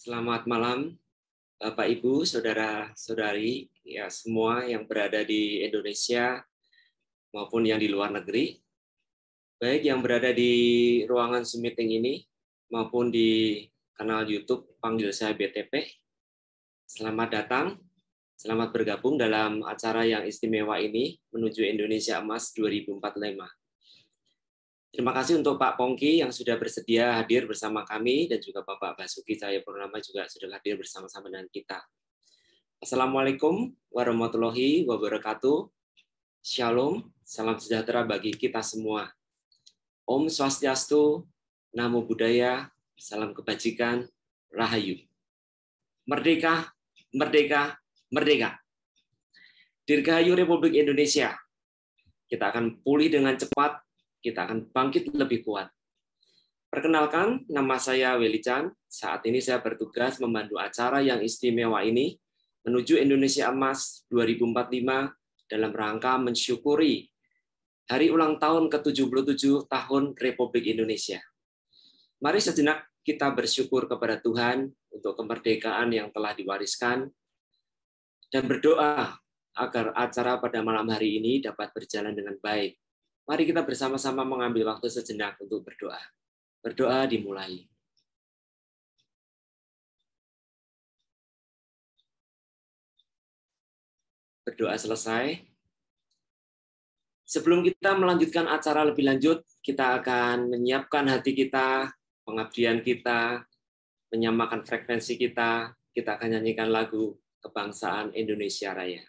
Selamat malam, Bapak Ibu, saudara-saudari, ya semua yang berada di Indonesia maupun yang di luar negeri. Baik yang berada di ruangan Zoom meeting ini maupun di kanal YouTube panggil saya BTP. Selamat datang, selamat bergabung dalam acara yang istimewa ini menuju Indonesia Emas 2045. Terima kasih untuk Pak Pongki yang sudah bersedia hadir bersama kami dan juga Bapak Basuki Cahaya Purnama juga sudah hadir bersama-sama dengan kita. Assalamualaikum warahmatullahi wabarakatuh. Shalom, salam sejahtera bagi kita semua. Om Swastiastu, Namo Buddhaya, salam kebajikan, Rahayu. Merdeka, merdeka, merdeka. Dirgahayu Republik Indonesia. Kita akan pulih dengan cepat kita akan bangkit lebih kuat. Perkenalkan, nama saya Willy Chan. Saat ini saya bertugas membantu acara yang istimewa ini menuju Indonesia Emas 2045 dalam rangka mensyukuri hari ulang tahun ke-77 tahun Republik Indonesia. Mari sejenak kita bersyukur kepada Tuhan untuk kemerdekaan yang telah diwariskan dan berdoa agar acara pada malam hari ini dapat berjalan dengan baik Mari kita bersama-sama mengambil waktu sejenak untuk berdoa. Berdoa dimulai. Berdoa selesai. Sebelum kita melanjutkan acara lebih lanjut, kita akan menyiapkan hati kita, pengabdian kita, menyamakan frekuensi kita. Kita akan nyanyikan lagu Kebangsaan Indonesia Raya.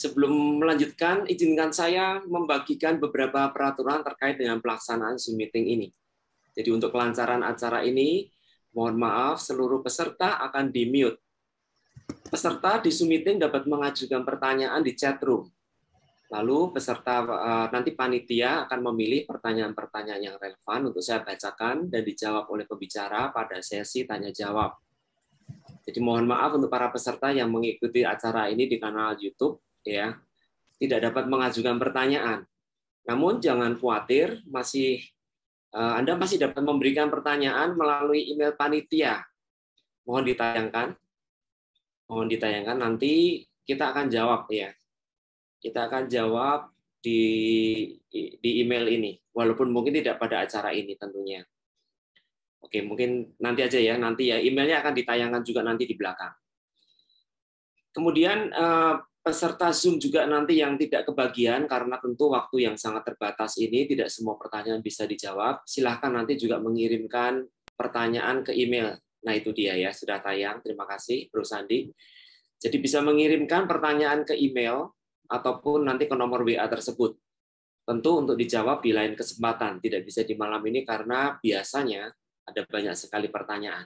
Sebelum melanjutkan, izinkan saya membagikan beberapa peraturan terkait dengan pelaksanaan Zoom meeting ini. Jadi untuk kelancaran acara ini, mohon maaf seluruh peserta akan di-mute. Peserta di Zoom meeting dapat mengajukan pertanyaan di chat room. Lalu peserta eh, nanti panitia akan memilih pertanyaan-pertanyaan yang relevan untuk saya bacakan dan dijawab oleh pembicara pada sesi tanya jawab. Jadi mohon maaf untuk para peserta yang mengikuti acara ini di kanal YouTube ya tidak dapat mengajukan pertanyaan. Namun jangan khawatir, masih eh, Anda masih dapat memberikan pertanyaan melalui email panitia. Mohon ditayangkan, mohon ditayangkan nanti kita akan jawab ya. Kita akan jawab di di email ini, walaupun mungkin tidak pada acara ini tentunya. Oke, mungkin nanti aja ya, nanti ya emailnya akan ditayangkan juga nanti di belakang. Kemudian eh, peserta Zoom juga nanti yang tidak kebagian karena tentu waktu yang sangat terbatas ini tidak semua pertanyaan bisa dijawab. Silahkan nanti juga mengirimkan pertanyaan ke email. Nah itu dia ya, sudah tayang. Terima kasih Bro Sandi. Jadi bisa mengirimkan pertanyaan ke email ataupun nanti ke nomor WA tersebut. Tentu untuk dijawab di lain kesempatan, tidak bisa di malam ini karena biasanya ada banyak sekali pertanyaan.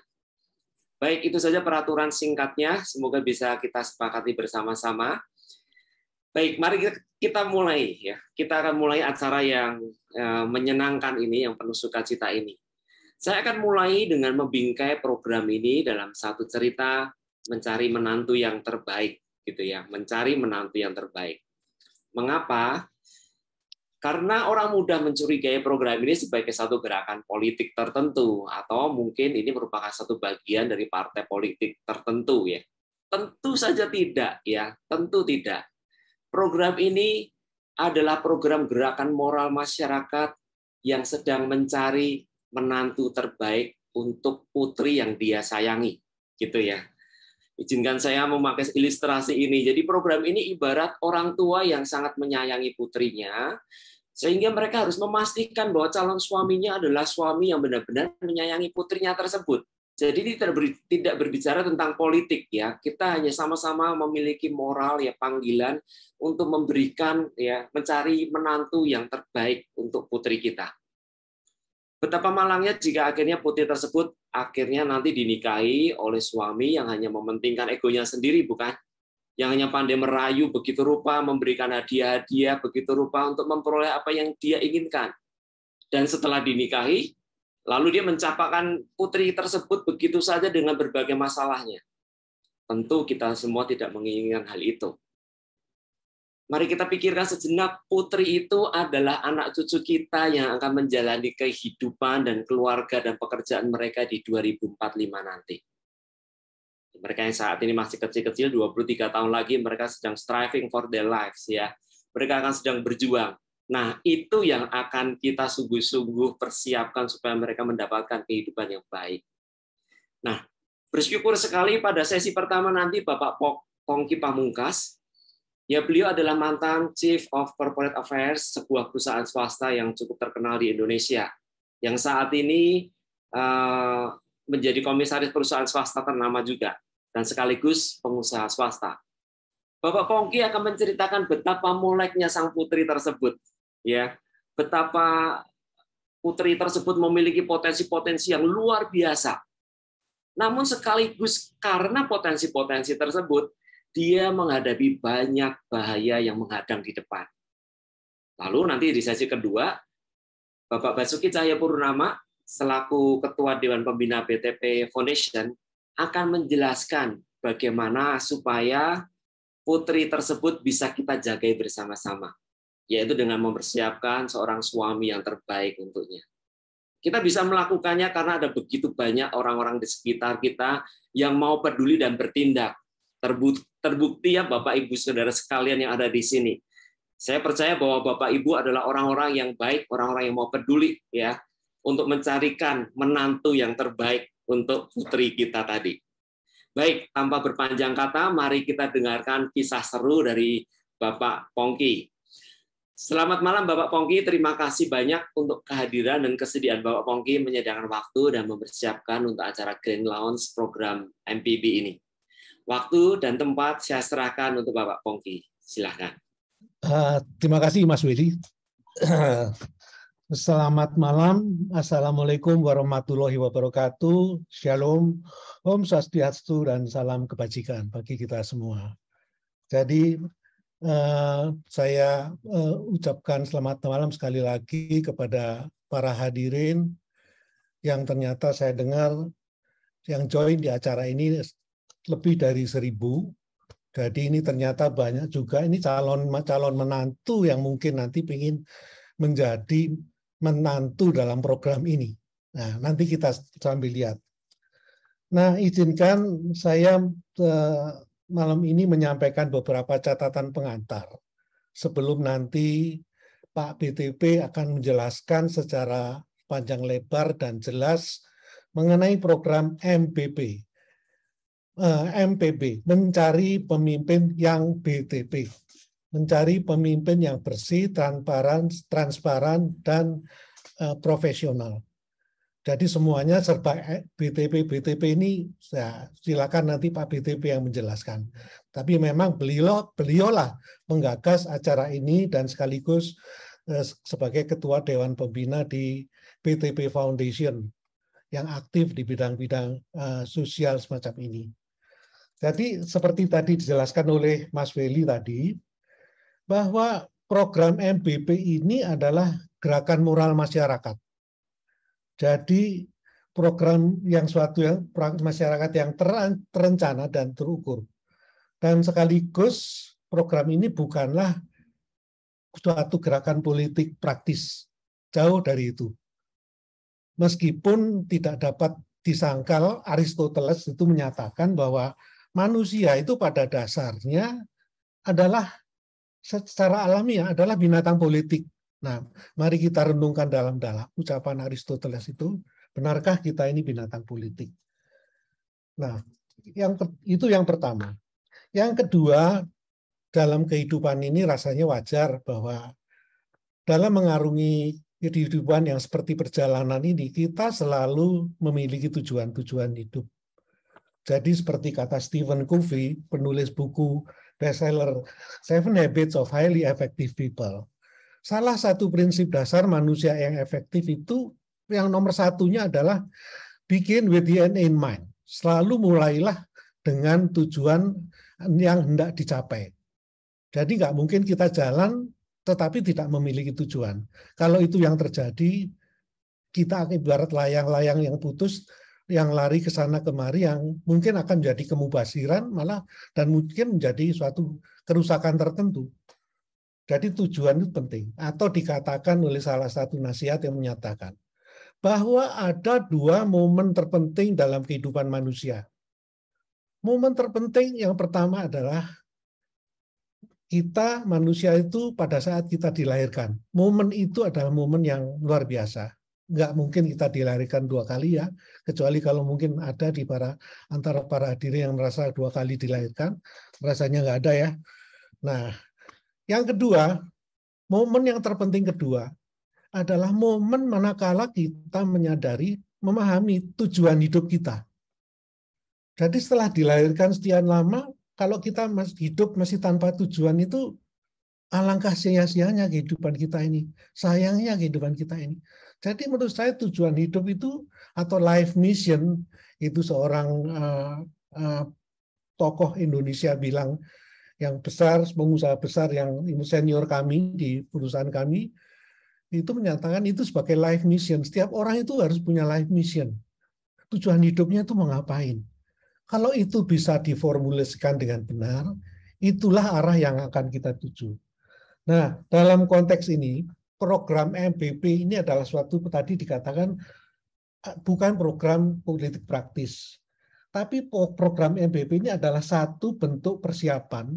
Baik, itu saja peraturan singkatnya. Semoga bisa kita sepakati bersama-sama. Baik, mari kita, mulai ya. Kita akan mulai acara yang eh, menyenangkan ini, yang penuh sukacita ini. Saya akan mulai dengan membingkai program ini dalam satu cerita mencari menantu yang terbaik, gitu ya. Mencari menantu yang terbaik. Mengapa? Karena orang mudah mencurigai program ini sebagai satu gerakan politik tertentu atau mungkin ini merupakan satu bagian dari partai politik tertentu ya. Tentu saja tidak ya, tentu tidak. Program ini adalah program gerakan moral masyarakat yang sedang mencari menantu terbaik untuk putri yang dia sayangi, gitu ya. Izinkan saya memakai ilustrasi ini. Jadi program ini ibarat orang tua yang sangat menyayangi putrinya, sehingga mereka harus memastikan bahwa calon suaminya adalah suami yang benar-benar menyayangi putrinya tersebut. Jadi tidak berbicara tentang politik ya. Kita hanya sama-sama memiliki moral ya panggilan untuk memberikan ya mencari menantu yang terbaik untuk putri kita. Betapa malangnya jika akhirnya putri tersebut akhirnya nanti dinikahi oleh suami yang hanya mementingkan egonya sendiri bukan? yang hanya pandai merayu begitu rupa, memberikan hadiah-hadiah begitu rupa untuk memperoleh apa yang dia inginkan. Dan setelah dinikahi, lalu dia mencapakan putri tersebut begitu saja dengan berbagai masalahnya. Tentu kita semua tidak menginginkan hal itu. Mari kita pikirkan sejenak, putri itu adalah anak cucu kita yang akan menjalani kehidupan dan keluarga dan pekerjaan mereka di 2045 nanti. Mereka yang saat ini masih kecil-kecil, 23 tahun lagi mereka sedang striving for their lives ya. Mereka akan sedang berjuang. Nah, itu yang akan kita sungguh-sungguh persiapkan supaya mereka mendapatkan kehidupan yang baik. Nah, bersyukur sekali pada sesi pertama nanti Bapak Pongki Pamungkas Ya, beliau adalah mantan Chief of Corporate Affairs sebuah perusahaan swasta yang cukup terkenal di Indonesia, yang saat ini uh, menjadi komisaris perusahaan swasta ternama juga dan sekaligus pengusaha swasta. Bapak Pongki akan menceritakan betapa moleknya sang putri tersebut, ya, betapa putri tersebut memiliki potensi-potensi yang luar biasa. Namun sekaligus karena potensi-potensi tersebut, dia menghadapi banyak bahaya yang menghadang di depan. Lalu nanti di sesi kedua, Bapak Basuki Cahaya Purnama selaku Ketua Dewan Pembina BTP Foundation akan menjelaskan bagaimana supaya putri tersebut bisa kita jagai bersama-sama, yaitu dengan mempersiapkan seorang suami yang terbaik untuknya. Kita bisa melakukannya karena ada begitu banyak orang-orang di sekitar kita yang mau peduli dan bertindak. Terbukti ya Bapak Ibu Saudara sekalian yang ada di sini. Saya percaya bahwa Bapak Ibu adalah orang-orang yang baik, orang-orang yang mau peduli ya untuk mencarikan menantu yang terbaik untuk putri kita tadi. Baik, tanpa berpanjang kata, mari kita dengarkan kisah seru dari Bapak Pongki. Selamat malam Bapak Pongki, terima kasih banyak untuk kehadiran dan kesediaan Bapak Pongki menyediakan waktu dan mempersiapkan untuk acara Grand Lounge program MPB ini. Waktu dan tempat saya serahkan untuk Bapak Pongki. Silahkan. Uh, terima kasih Mas Willy. Selamat malam, Assalamualaikum warahmatullahi wabarakatuh, Shalom, Om Swastiastu, dan salam kebajikan bagi kita semua. Jadi uh, saya uh, ucapkan selamat malam sekali lagi kepada para hadirin yang ternyata saya dengar yang join di acara ini lebih dari seribu. Jadi ini ternyata banyak juga ini calon calon menantu yang mungkin nanti ingin menjadi menantu dalam program ini. Nah, nanti kita sambil lihat. Nah, izinkan saya eh, malam ini menyampaikan beberapa catatan pengantar sebelum nanti Pak BTP akan menjelaskan secara panjang lebar dan jelas mengenai program MPP. Eh, MPB, mencari pemimpin yang BTP mencari pemimpin yang bersih, transparan, transparan dan uh, profesional. Jadi semuanya serba e-, BTP BTP ini ya, silakan nanti Pak BTP yang menjelaskan. Tapi memang beliau beliaulah menggagas acara ini dan sekaligus eh, sebagai ketua dewan pembina di BTP Foundation yang aktif di bidang-bidang eh, sosial semacam ini. Jadi seperti tadi dijelaskan oleh Mas Weli tadi, bahwa program MBP ini adalah gerakan moral masyarakat. Jadi program yang suatu yang masyarakat yang terencana dan terukur. Dan sekaligus program ini bukanlah suatu gerakan politik praktis. Jauh dari itu. Meskipun tidak dapat disangkal Aristoteles itu menyatakan bahwa manusia itu pada dasarnya adalah secara alamiah ya, adalah binatang politik. Nah, mari kita renungkan dalam-dalam ucapan Aristoteles itu, benarkah kita ini binatang politik? Nah, yang itu yang pertama. Yang kedua, dalam kehidupan ini rasanya wajar bahwa dalam mengarungi kehidupan yang seperti perjalanan ini, kita selalu memiliki tujuan-tujuan hidup. Jadi seperti kata Stephen Covey, penulis buku bestseller Seven Habits of Highly Effective People. Salah satu prinsip dasar manusia yang efektif itu yang nomor satunya adalah bikin with the end in mind. Selalu mulailah dengan tujuan yang hendak dicapai. Jadi nggak mungkin kita jalan tetapi tidak memiliki tujuan. Kalau itu yang terjadi, kita ibarat layang-layang yang putus, yang lari ke sana kemari yang mungkin akan jadi kemubasiran malah dan mungkin menjadi suatu kerusakan tertentu. Jadi tujuan itu penting. Atau dikatakan oleh salah satu nasihat yang menyatakan bahwa ada dua momen terpenting dalam kehidupan manusia. Momen terpenting yang pertama adalah kita manusia itu pada saat kita dilahirkan. Momen itu adalah momen yang luar biasa nggak mungkin kita dilarikan dua kali ya, kecuali kalau mungkin ada di para antara para hadirin yang merasa dua kali dilahirkan, rasanya nggak ada ya. Nah, yang kedua, momen yang terpenting kedua adalah momen manakala kita menyadari, memahami tujuan hidup kita. Jadi setelah dilahirkan setian lama, kalau kita masih hidup masih tanpa tujuan itu alangkah sia-sianya kehidupan kita ini. Sayangnya kehidupan kita ini. Jadi menurut saya tujuan hidup itu atau life mission itu seorang uh, uh, tokoh Indonesia bilang yang besar, pengusaha besar yang senior kami di perusahaan kami itu menyatakan itu sebagai life mission. Setiap orang itu harus punya life mission. Tujuan hidupnya itu mengapain Kalau itu bisa diformulasikan dengan benar, itulah arah yang akan kita tuju. Nah, dalam konteks ini, program MBP ini adalah suatu tadi dikatakan bukan program politik praktis. Tapi program MBP ini adalah satu bentuk persiapan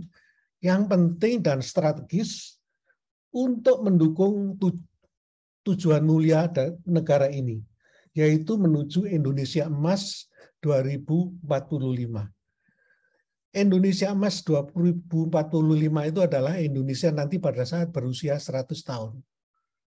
yang penting dan strategis untuk mendukung tujuan mulia negara ini, yaitu menuju Indonesia Emas 2045. Indonesia Emas 2045 itu adalah Indonesia nanti pada saat berusia 100 tahun.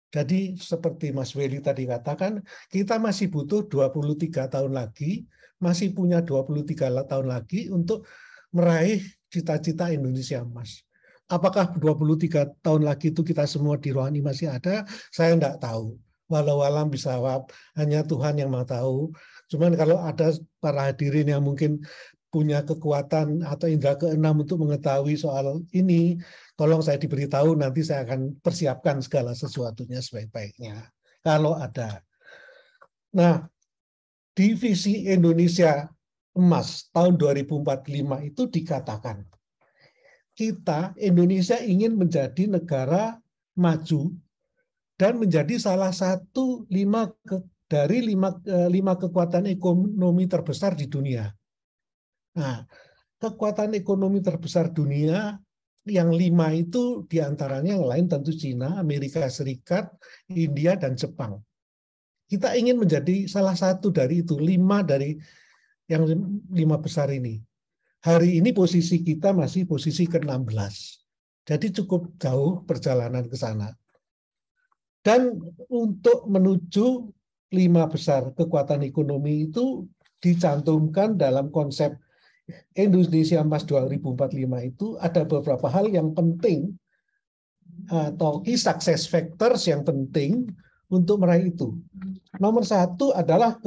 Jadi seperti Mas Weli tadi katakan, kita masih butuh 23 tahun lagi, masih punya 23 tahun lagi untuk meraih cita-cita Indonesia emas. Apakah 23 tahun lagi itu kita semua di rohani masih ada? Saya tidak tahu. Walau alam bisa wab, hanya Tuhan yang mau tahu. Cuman kalau ada para hadirin yang mungkin punya kekuatan atau indra keenam untuk mengetahui soal ini, tolong saya diberitahu nanti saya akan persiapkan segala sesuatunya sebaik-baiknya kalau ada. Nah, divisi Indonesia Emas tahun 2045 itu dikatakan kita Indonesia ingin menjadi negara maju dan menjadi salah satu lima ke, dari lima, eh, lima kekuatan ekonomi terbesar di dunia. Nah, kekuatan ekonomi terbesar dunia yang lima itu diantaranya yang lain tentu Cina, Amerika Serikat, India, dan Jepang. Kita ingin menjadi salah satu dari itu, lima dari yang lima besar ini. Hari ini posisi kita masih posisi ke-16. Jadi cukup jauh perjalanan ke sana. Dan untuk menuju lima besar kekuatan ekonomi itu dicantumkan dalam konsep Indonesia Emas 2045 itu ada beberapa hal yang penting atau eh, key success factors yang penting untuk meraih itu. Nomor satu adalah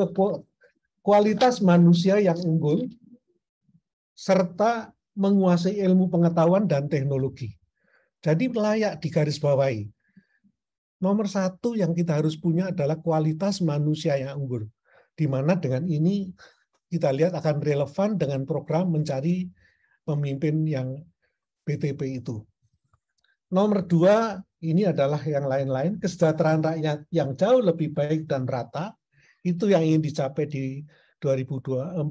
kualitas manusia yang unggul serta menguasai ilmu pengetahuan dan teknologi. Jadi layak digarisbawahi. Nomor satu yang kita harus punya adalah kualitas manusia yang unggul. Di mana dengan ini kita lihat akan relevan dengan program mencari pemimpin yang BTP itu. Nomor dua, ini adalah yang lain-lain, kesejahteraan rakyat yang jauh lebih baik dan rata, itu yang ingin dicapai di 2045,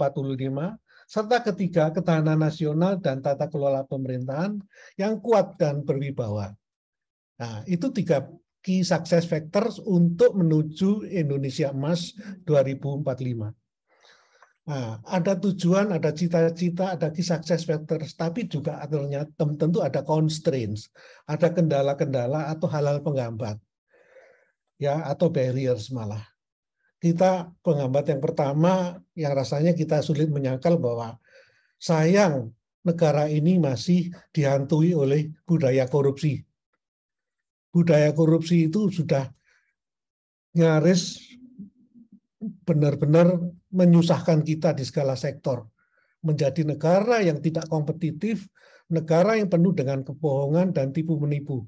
serta ketiga, ketahanan nasional dan tata kelola pemerintahan yang kuat dan berwibawa. Nah, itu tiga key success factors untuk menuju Indonesia Emas 2045. Nah, ada tujuan, ada cita-cita, ada key success factors, tapi juga aturnya tentu ada constraints, ada kendala-kendala atau halal penghambat, ya atau barriers malah. Kita penghambat yang pertama yang rasanya kita sulit menyangkal bahwa sayang negara ini masih dihantui oleh budaya korupsi. Budaya korupsi itu sudah nyaris benar-benar menyusahkan kita di segala sektor. Menjadi negara yang tidak kompetitif, negara yang penuh dengan kebohongan dan tipu menipu.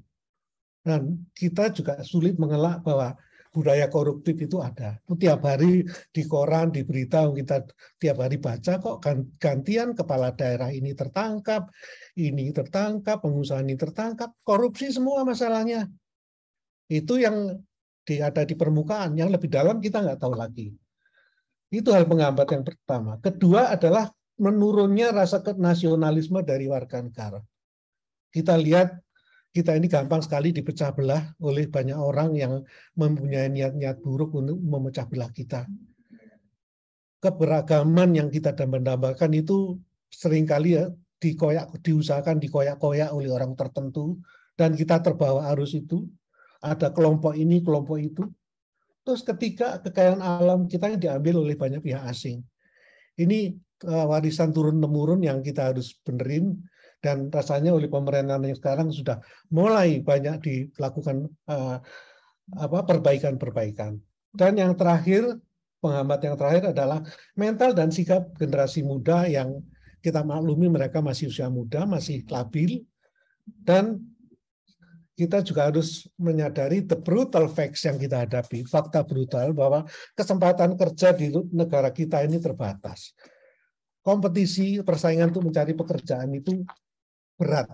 Dan kita juga sulit mengelak bahwa budaya koruptif itu ada. Itu tiap hari di koran, di berita kita tiap hari baca kok gantian kepala daerah ini tertangkap, ini tertangkap, pengusaha ini tertangkap, korupsi semua masalahnya. Itu yang di, ada di permukaan, yang lebih dalam kita nggak tahu lagi. Itu hal penghambat yang pertama. Kedua adalah menurunnya rasa nasionalisme dari warga negara. Kita lihat kita ini gampang sekali dipecah belah oleh banyak orang yang mempunyai niat-niat buruk untuk memecah belah kita. Keberagaman yang kita dambakan itu seringkali ya dikoyak diusahakan dikoyak-koyak oleh orang tertentu dan kita terbawa arus itu ada kelompok ini, kelompok itu. Terus ketika kekayaan alam kita yang diambil oleh banyak pihak asing. Ini eh, warisan turun-temurun yang kita harus benerin dan rasanya oleh pemerintahan yang sekarang sudah mulai banyak dilakukan eh, apa perbaikan-perbaikan. Dan yang terakhir penghambat yang terakhir adalah mental dan sikap generasi muda yang kita maklumi mereka masih usia muda, masih labil dan kita juga harus menyadari the brutal facts yang kita hadapi, fakta brutal bahwa kesempatan kerja di negara kita ini terbatas. Kompetisi persaingan untuk mencari pekerjaan itu berat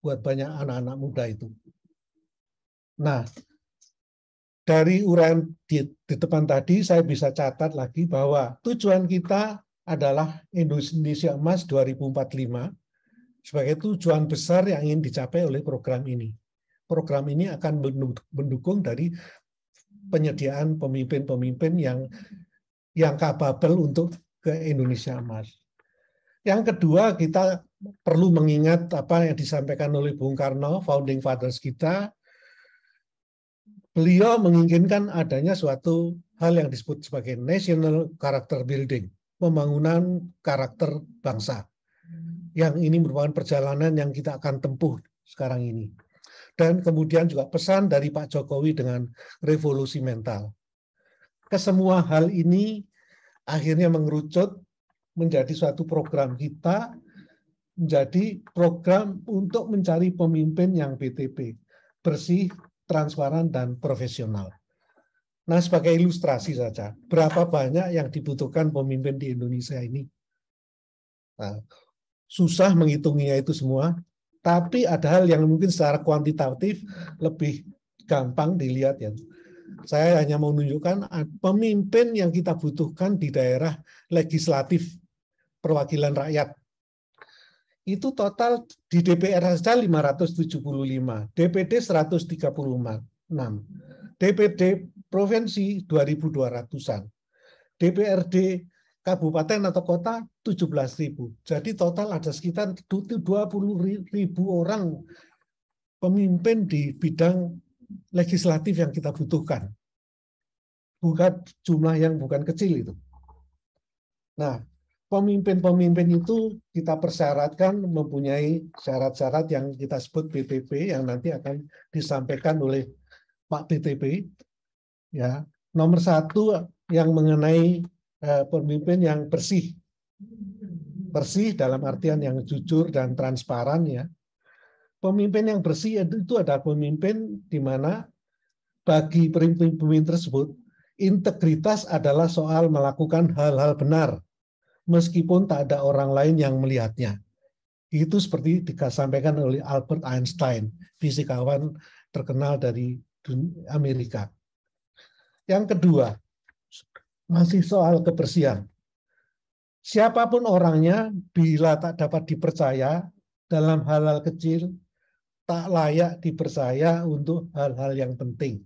buat banyak anak-anak muda itu. Nah, dari uraian di, di depan tadi saya bisa catat lagi bahwa tujuan kita adalah Indonesia Emas 2045 sebagai tujuan besar yang ingin dicapai oleh program ini program ini akan mendukung dari penyediaan pemimpin-pemimpin yang yang kapabel untuk ke Indonesia emas. Yang kedua, kita perlu mengingat apa yang disampaikan oleh Bung Karno, founding fathers kita. Beliau menginginkan adanya suatu hal yang disebut sebagai national character building, pembangunan karakter bangsa. Yang ini merupakan perjalanan yang kita akan tempuh sekarang ini dan kemudian juga pesan dari Pak Jokowi dengan revolusi mental. Kesemua hal ini akhirnya mengerucut menjadi suatu program kita, menjadi program untuk mencari pemimpin yang BTP, bersih, transparan, dan profesional. Nah, sebagai ilustrasi saja, berapa banyak yang dibutuhkan pemimpin di Indonesia ini? Nah, susah menghitungnya itu semua, tapi ada hal yang mungkin secara kuantitatif lebih gampang dilihat ya. Saya hanya mau menunjukkan pemimpin yang kita butuhkan di daerah legislatif perwakilan rakyat. Itu total di DPR saja 575, DPD 136, DPD provinsi 2200-an, DPRD kabupaten atau kota 17.000. Jadi total ada sekitar 20.000 orang pemimpin di bidang legislatif yang kita butuhkan. Bukan jumlah yang bukan kecil itu. Nah, pemimpin-pemimpin itu kita persyaratkan mempunyai syarat-syarat yang kita sebut BPP yang nanti akan disampaikan oleh Pak TTP. Ya, nomor satu yang mengenai Eh, pemimpin yang bersih. Bersih dalam artian yang jujur dan transparan ya. Pemimpin yang bersih itu adalah pemimpin di mana bagi pemimpin-pemimpin tersebut integritas adalah soal melakukan hal-hal benar meskipun tak ada orang lain yang melihatnya. Itu seperti disampaikan oleh Albert Einstein, fisikawan terkenal dari Amerika. Yang kedua, masih soal kebersihan. Siapapun orangnya, bila tak dapat dipercaya dalam hal-hal kecil, tak layak dipercaya untuk hal-hal yang penting.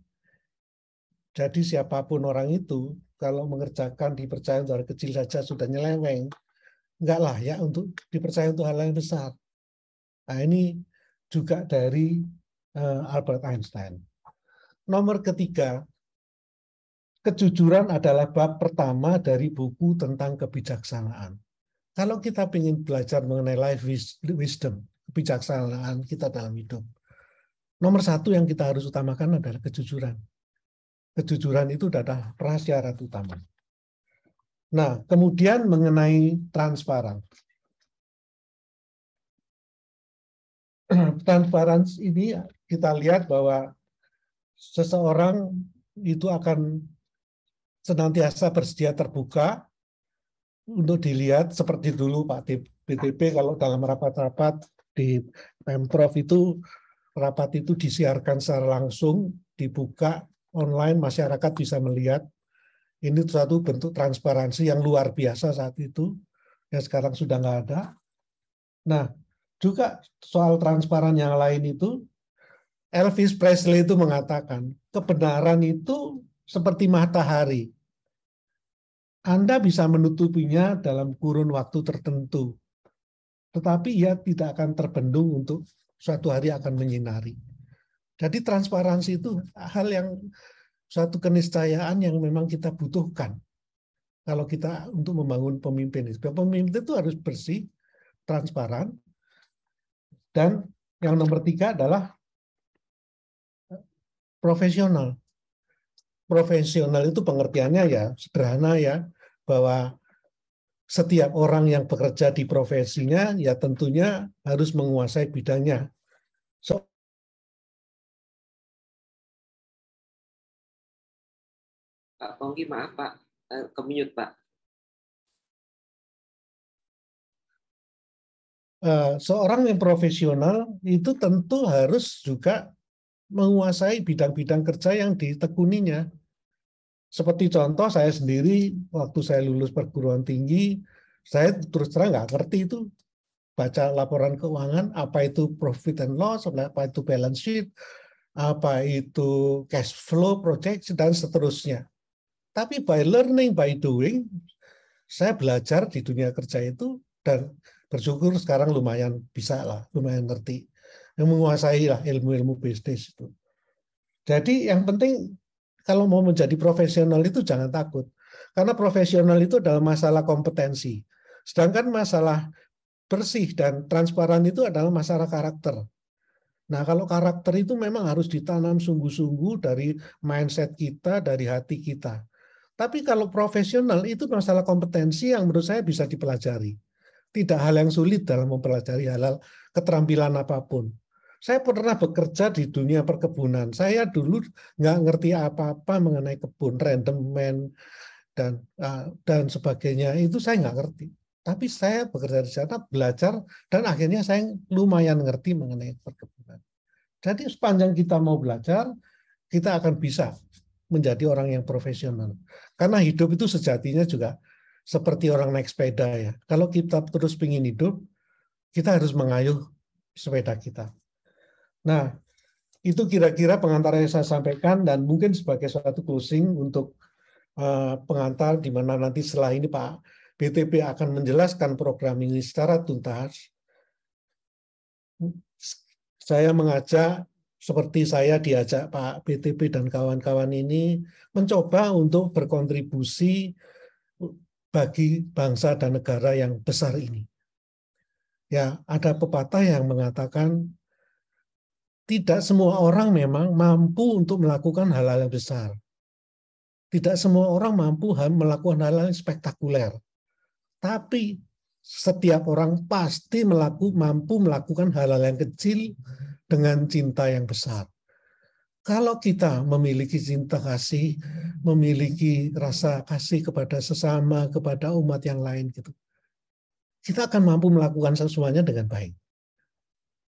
Jadi siapapun orang itu, kalau mengerjakan dipercaya untuk hal kecil saja sudah nyeleweng, nggak layak untuk dipercaya untuk hal yang besar. Nah ini juga dari eh, Albert Einstein. Nomor ketiga, kejujuran adalah bab pertama dari buku tentang kebijaksanaan. Kalau kita ingin belajar mengenai life wisdom, kebijaksanaan kita dalam hidup, nomor satu yang kita harus utamakan adalah kejujuran. Kejujuran itu adalah rahasia utama. Nah, kemudian mengenai transparan. Transparansi ini kita lihat bahwa seseorang itu akan senantiasa bersedia terbuka untuk dilihat seperti dulu Pak BTP kalau dalam rapat-rapat di Pemprov itu rapat itu disiarkan secara langsung, dibuka online, masyarakat bisa melihat. Ini suatu bentuk transparansi yang luar biasa saat itu, yang sekarang sudah nggak ada. Nah, juga soal transparan yang lain itu, Elvis Presley itu mengatakan, kebenaran itu seperti matahari. Anda bisa menutupinya dalam kurun waktu tertentu, tetapi ia tidak akan terbendung untuk suatu hari akan menyinari. Jadi transparansi itu hal yang suatu keniscayaan yang memang kita butuhkan kalau kita untuk membangun pemimpin. Pemimpin itu harus bersih, transparan, dan yang nomor tiga adalah profesional profesional itu pengertiannya ya sederhana ya bahwa setiap orang yang bekerja di profesinya ya tentunya harus menguasai bidangnya. So, Pak Pongki maaf Pak, eh, Pak. Eh, seorang yang profesional itu tentu harus juga menguasai bidang-bidang kerja yang ditekuninya seperti contoh saya sendiri waktu saya lulus perguruan tinggi, saya terus terang nggak ngerti itu baca laporan keuangan apa itu profit and loss, apa itu balance sheet, apa itu cash flow project dan seterusnya. Tapi by learning by doing, saya belajar di dunia kerja itu dan bersyukur sekarang lumayan bisa lah, lumayan ngerti, menguasai lah ilmu-ilmu bisnis itu. Jadi yang penting kalau mau menjadi profesional itu jangan takut. Karena profesional itu adalah masalah kompetensi. Sedangkan masalah bersih dan transparan itu adalah masalah karakter. Nah, kalau karakter itu memang harus ditanam sungguh-sungguh dari mindset kita, dari hati kita. Tapi kalau profesional itu masalah kompetensi yang menurut saya bisa dipelajari. Tidak hal yang sulit dalam mempelajari halal, keterampilan apapun. Saya pernah bekerja di dunia perkebunan. Saya dulu nggak ngerti apa-apa mengenai kebun, rendemen dan eh, dan sebagainya. Itu saya nggak ngerti. Tapi saya bekerja di sana, belajar dan akhirnya saya lumayan ngerti mengenai perkebunan. Jadi sepanjang kita mau belajar, kita akan bisa menjadi orang yang profesional. Karena hidup itu sejatinya juga seperti orang naik sepeda ya. Kalau kita terus ingin hidup, kita harus mengayuh sepeda kita. Nah, itu kira-kira pengantar yang saya sampaikan dan mungkin sebagai suatu closing untuk eh, pengantar di mana nanti setelah ini Pak BTP akan menjelaskan program ini secara tuntas. Saya mengajak seperti saya diajak Pak BTP dan kawan-kawan ini mencoba untuk berkontribusi bagi bangsa dan negara yang besar ini. Ya, ada pepatah yang mengatakan tidak semua orang memang mampu untuk melakukan hal-hal yang besar. Tidak semua orang mampu melakukan hal-hal yang spektakuler. Tapi setiap orang pasti melaku, mampu melakukan hal-hal yang kecil dengan cinta yang besar. Kalau kita memiliki cinta kasih, memiliki rasa kasih kepada sesama, kepada umat yang lain gitu. Kita akan mampu melakukan sesuanya dengan baik.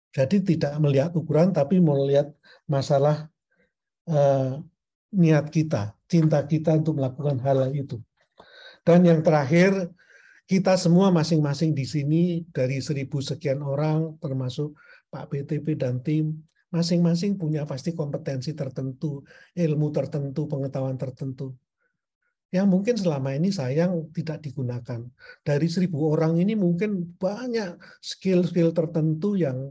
Jadi tidak melihat ukuran tapi melihat masalah eh, niat kita, cinta kita untuk melakukan hal itu. Dan yang terakhir, kita semua masing-masing di sini dari seribu sekian orang termasuk Pak BTP dan tim masing-masing punya pasti kompetensi tertentu, ilmu tertentu, pengetahuan tertentu yang mungkin selama ini sayang tidak digunakan. Dari seribu orang ini mungkin banyak skill-skill tertentu yang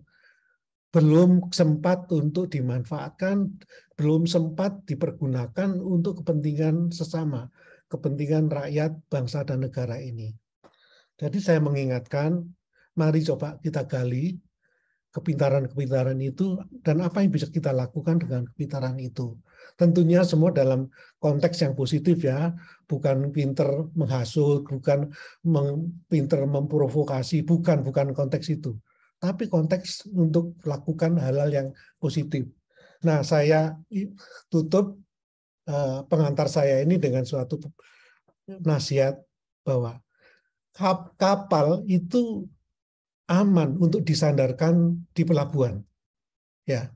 belum sempat untuk dimanfaatkan, belum sempat dipergunakan untuk kepentingan sesama, kepentingan rakyat, bangsa, dan negara ini. Jadi saya mengingatkan, mari coba kita gali kepintaran-kepintaran itu dan apa yang bisa kita lakukan dengan kepintaran itu. Tentunya semua dalam konteks yang positif ya, bukan pinter menghasut, bukan pinter memprovokasi, bukan bukan konteks itu tapi konteks untuk lakukan hal-hal yang positif. Nah, saya tutup eh, pengantar saya ini dengan suatu nasihat bahwa kapal itu aman untuk disandarkan di pelabuhan. Ya.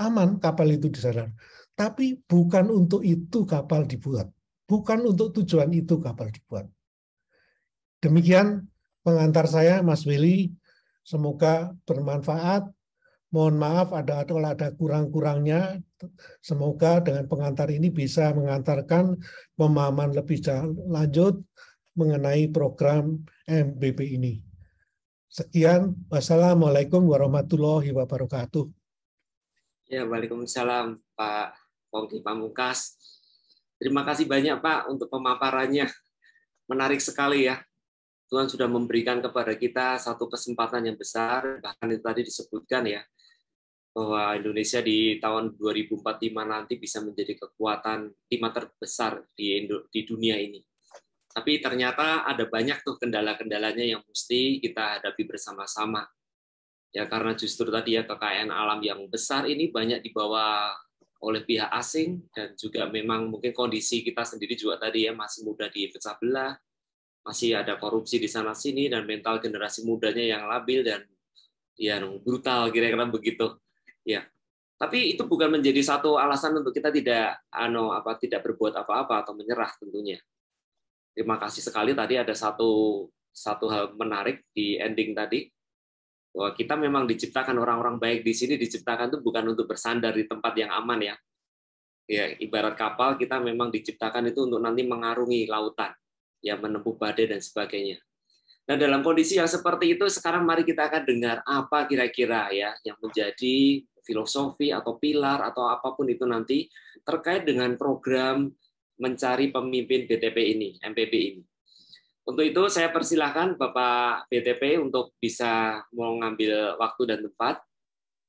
Aman kapal itu disandar. Tapi bukan untuk itu kapal dibuat. Bukan untuk tujuan itu kapal dibuat. Demikian pengantar saya Mas Willy Semoga bermanfaat. Mohon maaf ada atau ada kurang-kurangnya. Semoga dengan pengantar ini bisa mengantarkan pemahaman lebih lanjut mengenai program MBP ini. Sekian, wassalamualaikum warahmatullahi wabarakatuh. Ya, waalaikumsalam Pak Pongki Pamungkas. Terima kasih banyak Pak untuk pemaparannya. Menarik sekali ya. Tuhan sudah memberikan kepada kita satu kesempatan yang besar, bahkan itu tadi disebutkan ya, bahwa Indonesia di tahun 2045 nanti bisa menjadi kekuatan timah terbesar di, Indo, di dunia ini. Tapi ternyata ada banyak tuh kendala-kendalanya yang mesti kita hadapi bersama-sama. Ya karena justru tadi ya kekayaan alam yang besar ini banyak dibawa oleh pihak asing dan juga memang mungkin kondisi kita sendiri juga tadi ya masih mudah dipecah belah, masih ada korupsi di sana sini dan mental generasi mudanya yang labil dan yang brutal kira-kira begitu ya tapi itu bukan menjadi satu alasan untuk kita tidak ano apa tidak berbuat apa-apa atau menyerah tentunya terima kasih sekali tadi ada satu satu hal menarik di ending tadi bahwa kita memang diciptakan orang-orang baik di sini diciptakan itu bukan untuk bersandar di tempat yang aman ya ya ibarat kapal kita memang diciptakan itu untuk nanti mengarungi lautan ya menempuh badai dan sebagainya. Nah, dalam kondisi yang seperti itu sekarang mari kita akan dengar apa kira-kira ya yang menjadi filosofi atau pilar atau apapun itu nanti terkait dengan program mencari pemimpin BTP ini, MPB ini. Untuk itu saya persilahkan Bapak BTP untuk bisa mau ngambil waktu dan tempat.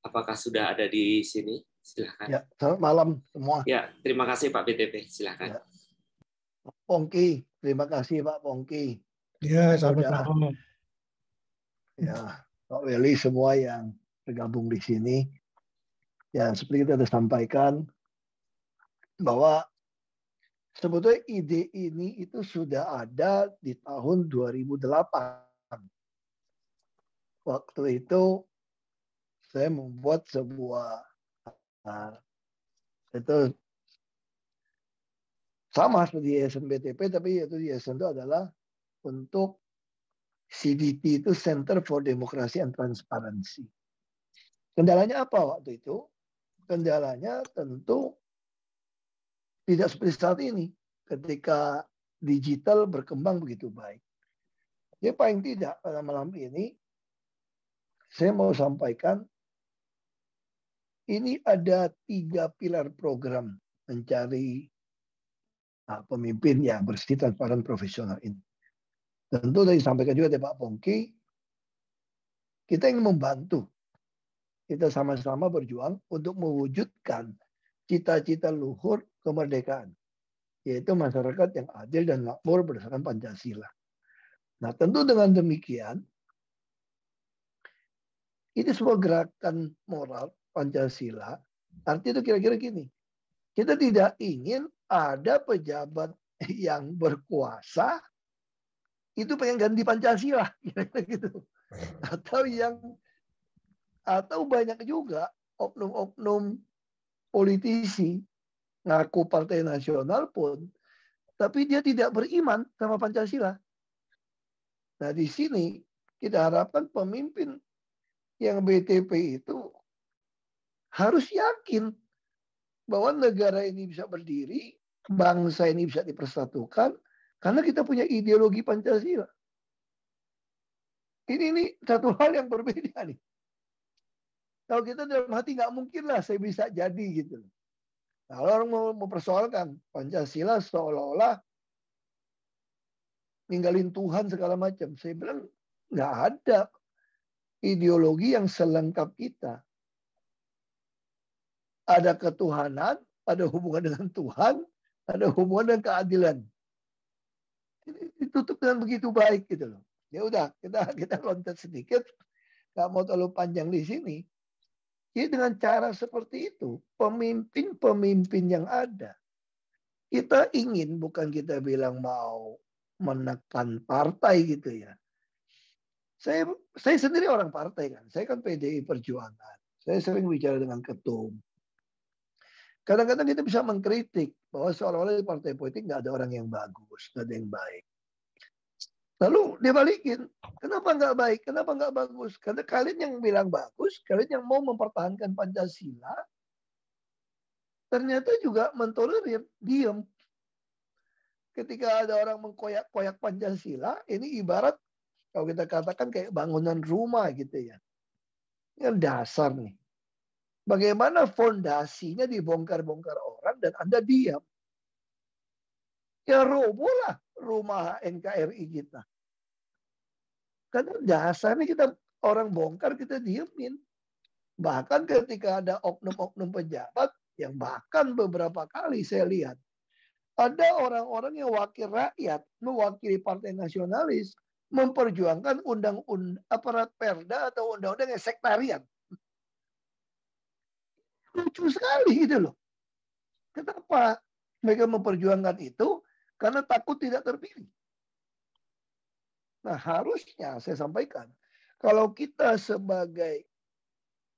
Apakah sudah ada di sini? Silahkan. Ya, malam semua. Ya, terima kasih Pak BTP. Silahkan. Ya. Pak Pongki. Terima kasih Pak Pongki. Ya, sama-sama. Ya, Pak Weli semua yang tergabung di sini. Ya, seperti kita sudah sampaikan bahwa sebetulnya ide ini itu sudah ada di tahun 2008. Waktu itu saya membuat sebuah ah, itu sama seperti yayasan BTP tapi itu yayasan itu adalah untuk CDT itu Center for Democracy and Transparency. Kendalanya apa waktu itu? Kendalanya tentu tidak seperti saat ini ketika digital berkembang begitu baik. Ya paling tidak pada malam ini saya mau sampaikan ini ada tiga pilar program mencari nah, pemimpin yang bersih, transparan, profesional ini. Tentu tadi sampaikan juga dari Pak Pongki, kita ingin membantu. Kita sama-sama berjuang untuk mewujudkan cita-cita luhur kemerdekaan, yaitu masyarakat yang adil dan makmur berdasarkan Pancasila. Nah, tentu dengan demikian, ini sebuah gerakan moral Pancasila, artinya itu kira-kira gini. Kita tidak ingin ada pejabat yang berkuasa itu pengen ganti Pancasila gitu hmm. atau yang atau banyak juga oknum-oknum politisi ngaku partai nasional pun tapi dia tidak beriman sama Pancasila. Nah, di sini kita harapkan pemimpin yang BTP itu harus yakin bahwa negara ini bisa berdiri, hmm. bangsa ini bisa dipersatukan karena kita punya ideologi Pancasila. Ini ini satu hal yang berbeda nih. Kalau kita dalam hati nggak mungkin lah saya bisa jadi gitu. Kalau orang mau mempersoalkan Pancasila seolah-olah ninggalin Tuhan segala macam. Saya bilang nggak ada ideologi yang selengkap kita. Ada ketuhanan, ada hubungan dengan Tuhan, ada hubungan dengan keadilan. Ditutup dengan begitu baik gitu loh. Ya udah, kita kita loncat sedikit, nggak mau terlalu panjang di sini. Jadi ya dengan cara seperti itu, pemimpin-pemimpin yang ada, kita ingin bukan kita bilang mau menekan partai gitu ya. Saya saya sendiri orang partai kan, saya kan PDI Perjuangan. Saya sering bicara dengan ketum. Kadang-kadang kita bisa mengkritik bahwa seolah-olah di partai politik nggak ada orang yang bagus, nggak ada yang baik. Lalu dia balikin, kenapa nggak baik, kenapa nggak bagus? Karena kalian yang bilang bagus, kalian yang mau mempertahankan Pancasila, ternyata juga mentolerir, diem. Ketika ada orang mengkoyak-koyak Pancasila, ini ibarat kalau kita katakan kayak bangunan rumah gitu ya. Ini kan dasar nih. Bagaimana fondasinya dibongkar-bongkar orang dan Anda diam. Ya robohlah rumah NKRI kita. Karena dasarnya kita orang bongkar, kita diemin. Bahkan ketika ada oknum-oknum pejabat, yang bahkan beberapa kali saya lihat, ada orang-orang yang wakil rakyat, mewakili partai nasionalis, memperjuangkan undang-undang aparat perda atau undang-undang yang sektarian. Lucu sekali gitu loh. Kenapa mereka memperjuangkan itu? Karena takut tidak terpilih. Nah harusnya saya sampaikan, kalau kita sebagai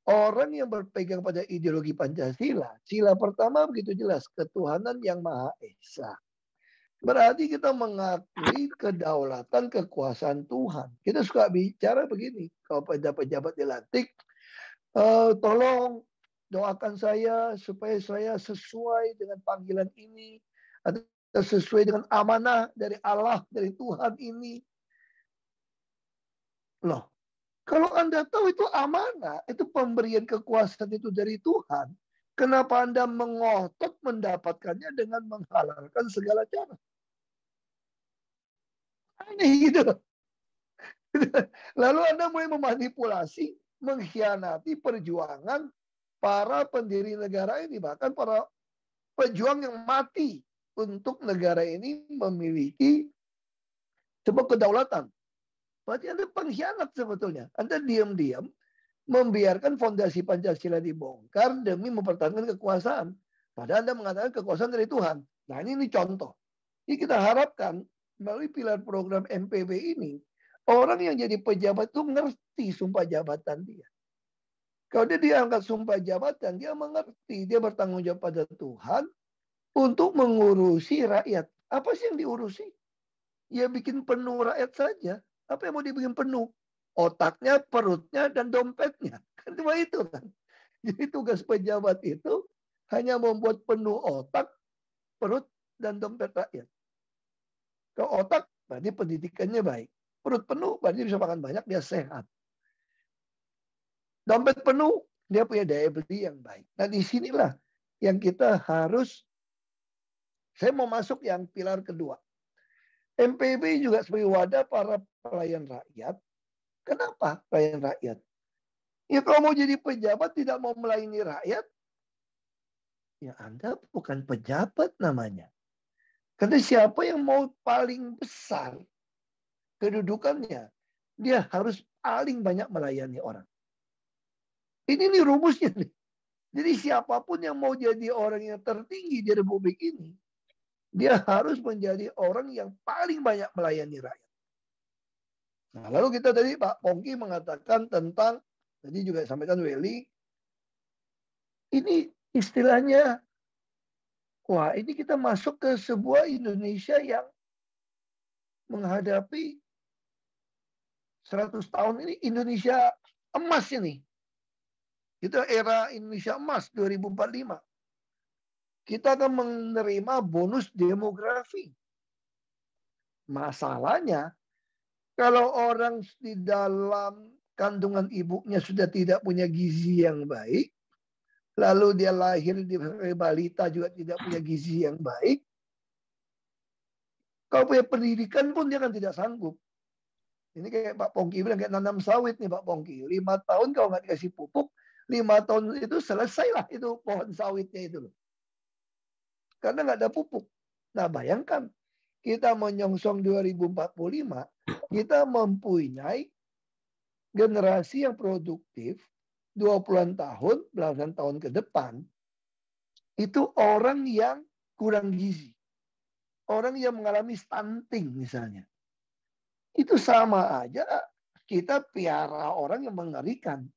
orang yang berpegang pada ideologi Pancasila, sila pertama begitu jelas, ketuhanan yang Maha Esa. Berarti kita mengakui kedaulatan kekuasaan Tuhan. Kita suka bicara begini, kalau pejabat-pejabat dilantik, eh, tolong doakan saya supaya saya sesuai dengan panggilan ini atau sesuai dengan amanah dari Allah dari Tuhan ini loh kalau anda tahu itu amanah itu pemberian kekuasaan itu dari Tuhan kenapa anda mengotot mendapatkannya dengan menghalalkan segala cara aneh gitu lalu anda mulai memanipulasi mengkhianati perjuangan para pendiri negara ini, bahkan para pejuang yang mati untuk negara ini memiliki sebuah kedaulatan. Berarti Anda pengkhianat sebetulnya. Anda diam-diam membiarkan fondasi Pancasila dibongkar demi mempertahankan kekuasaan. Padahal Anda mengatakan kekuasaan dari Tuhan. Nah ini, ini contoh. Ini kita harapkan melalui pilar program MPB ini, orang yang jadi pejabat itu ngerti sumpah jabatan dia. Kalau dia diangkat sumpah jabatan, dia mengerti, dia bertanggung jawab pada Tuhan untuk mengurusi rakyat. Apa sih yang diurusi? Ya bikin penuh rakyat saja. Apa yang mau dibikin penuh? Otaknya, perutnya, dan dompetnya. Kan cuma itu kan. Jadi tugas pejabat itu hanya membuat penuh otak, perut, dan dompet rakyat. Kalau otak berarti pendidikannya baik. Perut penuh berarti bisa makan banyak, dia sehat dompet penuh, dia punya daya beli yang baik. Nah disinilah yang kita harus, saya mau masuk yang pilar kedua. MPB juga sebagai wadah para pelayan rakyat. Kenapa pelayan rakyat? Ya kalau mau jadi pejabat tidak mau melayani rakyat, ya Anda bukan pejabat namanya. Karena siapa yang mau paling besar kedudukannya, dia harus paling banyak melayani orang. Ini nih rumusnya nih. Jadi siapapun yang mau jadi orang yang tertinggi di republik ini, dia harus menjadi orang yang paling banyak melayani rakyat. Nah, lalu kita tadi Pak Pongki mengatakan tentang tadi juga sampaikan Weli, ini istilahnya wah ini kita masuk ke sebuah Indonesia yang menghadapi 100 tahun ini Indonesia emas ini. Itu era Indonesia Emas 2045. Kita akan menerima bonus demografi. Masalahnya, kalau orang di dalam kandungan ibunya sudah tidak punya gizi yang baik, lalu dia lahir di balita juga tidak punya gizi yang baik, kalau punya pendidikan pun dia kan tidak sanggup. Ini kayak Pak Pongki bilang, kayak nanam sawit nih Pak Pongki. Lima tahun kalau nggak dikasih pupuk, lima tahun itu selesailah itu pohon sawitnya itu loh. Karena nggak ada pupuk. Nah bayangkan kita menyongsong 2045, kita mempunyai generasi yang produktif 20-an tahun, belasan tahun ke depan, itu orang yang kurang gizi. Orang yang mengalami stunting misalnya. Itu sama aja kita piara orang yang mengerikan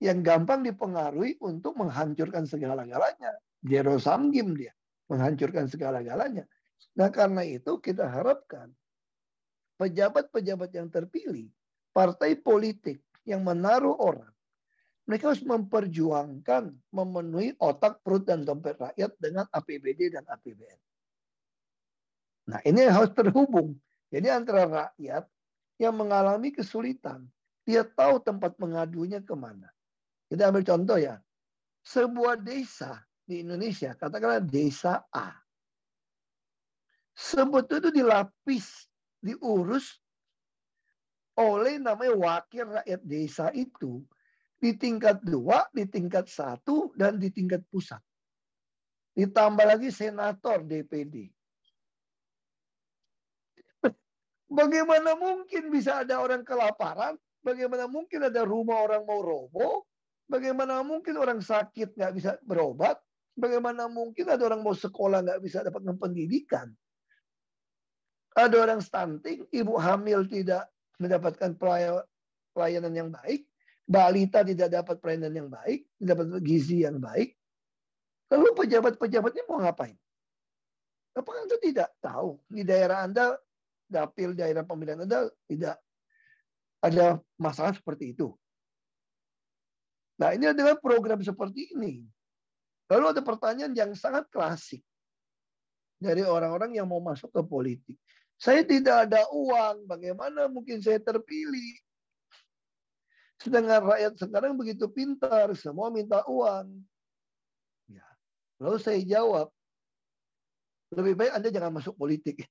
yang gampang dipengaruhi untuk menghancurkan segala-galanya. Zero sum game dia, menghancurkan segala-galanya. Nah karena itu kita harapkan pejabat-pejabat yang terpilih, partai politik yang menaruh orang, mereka harus memperjuangkan memenuhi otak perut dan dompet rakyat dengan APBD dan APBN. Nah ini harus terhubung. Jadi antara rakyat yang mengalami kesulitan, dia tahu tempat mengadunya kemana kita ambil contoh ya. Sebuah desa di Indonesia, katakanlah desa A. Sebetulnya itu dilapis, diurus oleh namanya wakil rakyat desa itu di tingkat dua, di tingkat satu, dan di tingkat pusat. Ditambah lagi senator DPD. Bagaimana mungkin bisa ada orang kelaparan? Bagaimana mungkin ada rumah orang mau roboh? Bagaimana mungkin orang sakit nggak bisa berobat? Bagaimana mungkin ada orang mau sekolah nggak bisa dapat pendidikan? Ada orang stunting, ibu hamil tidak mendapatkan pelayanan yang baik, balita tidak dapat pelayanan yang baik, tidak dapat gizi yang baik. Lalu pejabat-pejabatnya mau ngapain? Apakah itu tidak tahu di daerah Anda, dapil daerah pemilihan Anda tidak ada masalah seperti itu? Nah ini adalah program seperti ini. Lalu ada pertanyaan yang sangat klasik dari orang-orang yang mau masuk ke politik. Saya tidak ada uang, bagaimana mungkin saya terpilih? Sedangkan rakyat sekarang begitu pintar, semua minta uang. Ya. Lalu saya jawab, lebih baik Anda jangan masuk politik.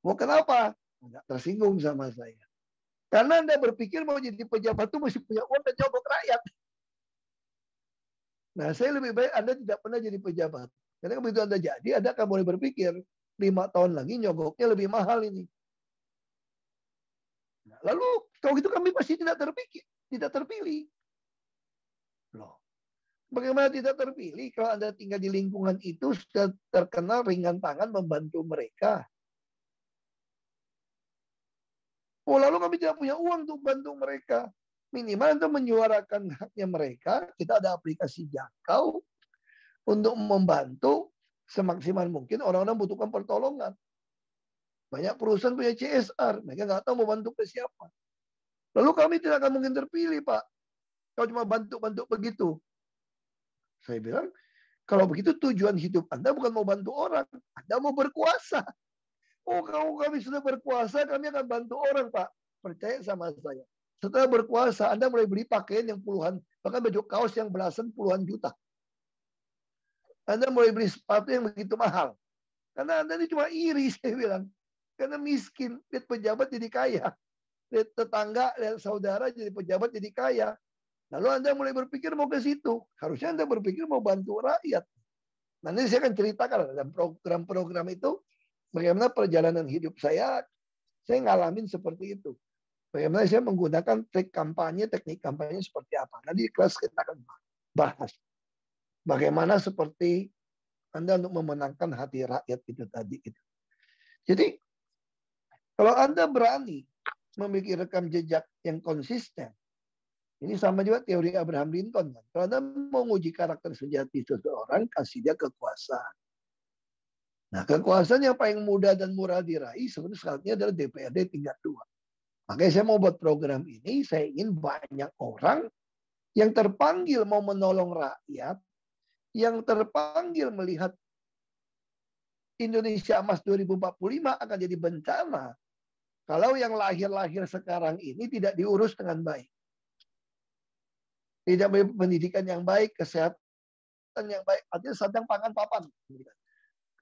Mau kenapa? tersinggung sama saya. Karena Anda berpikir mau jadi pejabat itu mesti punya uang dan nyogok rakyat. Nah, saya lebih baik Anda tidak pernah jadi pejabat. Karena begitu Anda jadi, Anda akan boleh berpikir, lima tahun lagi nyogoknya lebih mahal ini. Nah, lalu, kalau gitu kami pasti tidak terpikir, tidak terpilih. Loh, bagaimana tidak terpilih kalau Anda tinggal di lingkungan itu sudah terkenal ringan tangan membantu mereka Oh, lalu kami tidak punya uang untuk bantu mereka. Minimal untuk menyuarakan haknya mereka, kita ada aplikasi jangkau untuk membantu semaksimal mungkin orang-orang butuhkan pertolongan. Banyak perusahaan punya CSR, mereka nggak tahu mau bantu ke siapa. Lalu kami tidak akan mungkin terpilih, Pak. kalau cuma bantu-bantu begitu. Saya bilang, kalau begitu tujuan hidup Anda bukan mau bantu orang, Anda mau berkuasa. Oh kalau kami sudah berkuasa kami akan bantu orang Pak. Percaya sama saya. Setelah berkuasa Anda mulai beli pakaian yang puluhan. Bahkan baju kaos yang belasan puluhan juta. Anda mulai beli sepatu yang begitu mahal. Karena Anda ini cuma iri saya bilang. Karena miskin. Lihat pejabat jadi kaya. Lihat tetangga, lihat saudara jadi pejabat jadi kaya. Lalu Anda mulai berpikir mau ke situ. Harusnya Anda berpikir mau bantu rakyat. Nanti saya akan ceritakan dalam program-program itu bagaimana perjalanan hidup saya, saya ngalamin seperti itu. Bagaimana saya menggunakan trik kampanye, teknik kampanye seperti apa. Nanti di kelas kita akan bahas. Bagaimana seperti Anda untuk memenangkan hati rakyat itu tadi. Itu. Jadi, kalau Anda berani memiliki rekam jejak yang konsisten, ini sama juga teori Abraham Lincoln. Kan. Kalau Anda mau uji karakter sejati seseorang, kasih dia kekuasaan Nah, kekuasaan yang paling mudah dan murah diraih sebenarnya sekalinya adalah DPRD tingkat dua. Makanya saya mau buat program ini, saya ingin banyak orang yang terpanggil mau menolong rakyat, yang terpanggil melihat Indonesia Emas 2045 akan jadi bencana kalau yang lahir-lahir sekarang ini tidak diurus dengan baik. Tidak pendidikan yang baik, kesehatan yang baik, artinya sedang pangan papan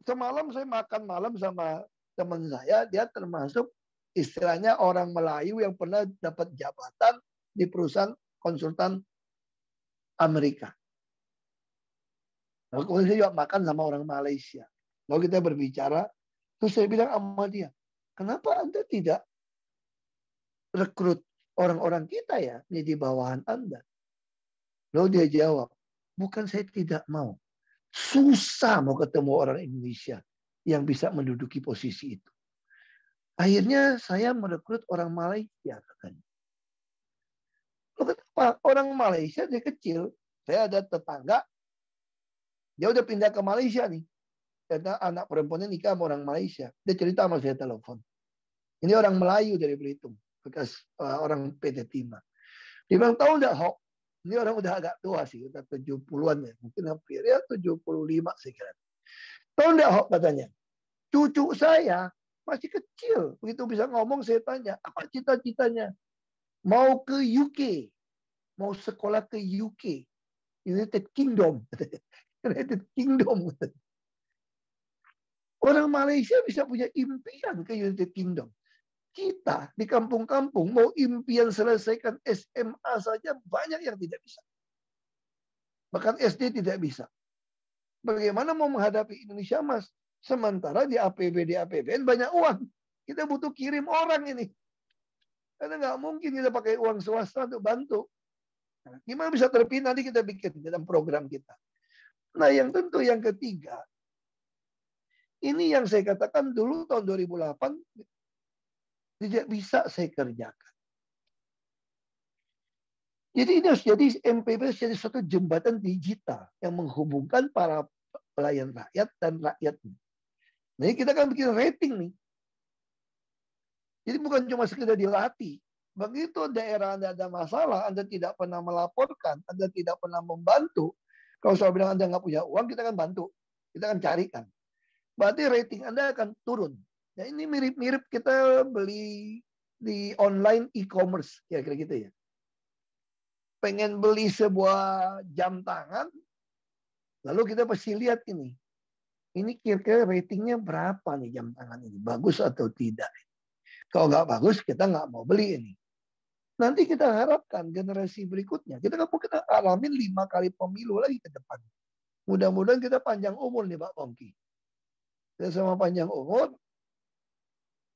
semalam saya makan malam sama teman saya, dia termasuk istilahnya orang Melayu yang pernah dapat jabatan di perusahaan konsultan Amerika. Lalu kemudian saya juga makan sama orang Malaysia. Lalu kita berbicara, terus saya bilang sama dia, kenapa Anda tidak rekrut orang-orang kita ya menjadi bawahan Anda? Lalu dia jawab, bukan saya tidak mau, Susah mau ketemu orang Indonesia yang bisa menduduki posisi itu. Akhirnya saya merekrut orang Malaysia katanya. Orang Malaysia dari kecil, saya ada tetangga, dia udah pindah ke Malaysia nih. Karena anak perempuannya nikah sama orang Malaysia. Dia cerita sama saya telepon. Ini orang Melayu dari Belitung, bekas eh, orang PT Timah. Dia bilang, tahu nggak Hok? Ini orang udah agak tua sih, udah 70-an ya. Mungkin hampir ya 75 saya kira. Tahu enggak Hok katanya? Cucu saya masih kecil. Begitu bisa ngomong saya tanya, apa cita-citanya? Mau ke UK. Mau sekolah ke UK. United Kingdom. United Kingdom. Orang Malaysia bisa punya impian ke United Kingdom. Kita di kampung-kampung mau impian selesaikan SMA saja banyak yang tidak bisa. Bahkan SD tidak bisa. Bagaimana mau menghadapi Indonesia Mas? Sementara di APBD APBN banyak uang. Kita butuh kirim orang ini. Karena nggak mungkin kita pakai uang swasta untuk bantu. Nah, gimana bisa terpilih nanti kita bikin dalam program kita. Nah yang tentu yang ketiga, ini yang saya katakan dulu tahun 2008 tidak bisa saya kerjakan. Jadi ini harus jadi MPP harus jadi suatu jembatan digital yang menghubungkan para pelayan rakyat dan rakyatnya. Nah, kita akan bikin rating nih. Jadi bukan cuma sekedar dilatih. Begitu daerah Anda ada masalah, Anda tidak pernah melaporkan, Anda tidak pernah membantu. Kalau saya bilang Anda nggak punya uang, kita akan bantu. Kita akan carikan. Berarti rating Anda akan turun. Ya ini mirip-mirip kita beli di online e-commerce kira-kira gitu ya. Pengen beli sebuah jam tangan, lalu kita pasti lihat ini. Ini kira-kira ratingnya berapa nih jam tangan ini? Bagus atau tidak? Kalau nggak bagus, kita nggak mau beli ini. Nanti kita harapkan generasi berikutnya. Kita nggak kita alamin lima kali pemilu lagi ke depan. Mudah-mudahan kita panjang umur nih Pak Pongki. Kita sama panjang umur,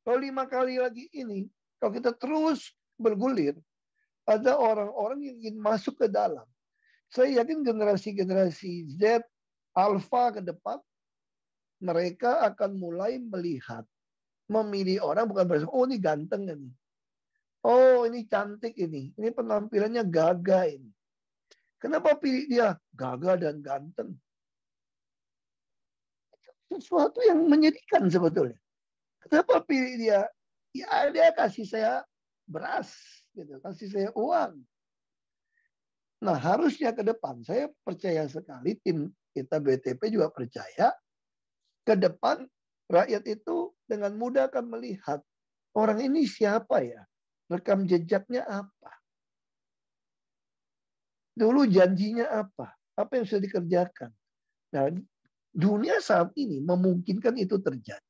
kalau lima kali lagi ini, kalau kita terus bergulir, ada orang-orang yang ingin masuk ke dalam. Saya yakin generasi-generasi Z, Alpha ke depan, mereka akan mulai melihat, memilih orang bukan berdasarkan, oh ini ganteng ini. Oh ini cantik ini. Ini penampilannya gagah ini. Kenapa pilih dia gagah dan ganteng? Sesuatu yang menyedihkan sebetulnya. Kenapa pilih dia? Ya dia kasih saya beras, gitu. kasih saya uang. Nah harusnya ke depan, saya percaya sekali tim kita BTP juga percaya ke depan rakyat itu dengan mudah akan melihat orang ini siapa ya, rekam jejaknya apa, dulu janjinya apa, apa yang sudah dikerjakan. Nah dunia saat ini memungkinkan itu terjadi.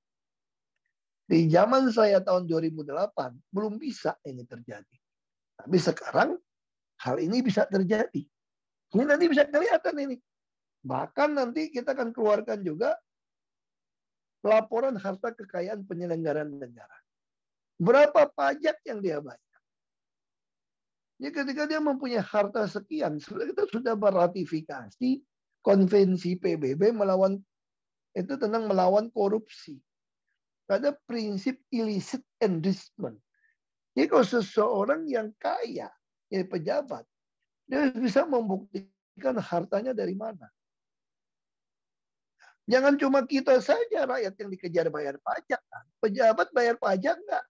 Di zaman saya tahun 2008 belum bisa ini terjadi. Tapi sekarang hal ini bisa terjadi. Ini nanti bisa kelihatan ini. Bahkan nanti kita akan keluarkan juga laporan harta kekayaan penyelenggaraan negara. Berapa pajak yang dia bayar? Ya ketika dia mempunyai harta sekian, sebenarnya kita sudah meratifikasi konvensi PBB melawan itu tentang melawan korupsi pada prinsip illicit enrichment. Jadi kalau seseorang yang kaya, jadi pejabat, dia bisa membuktikan hartanya dari mana. Jangan cuma kita saja rakyat yang dikejar bayar pajak. Pejabat bayar pajak enggak?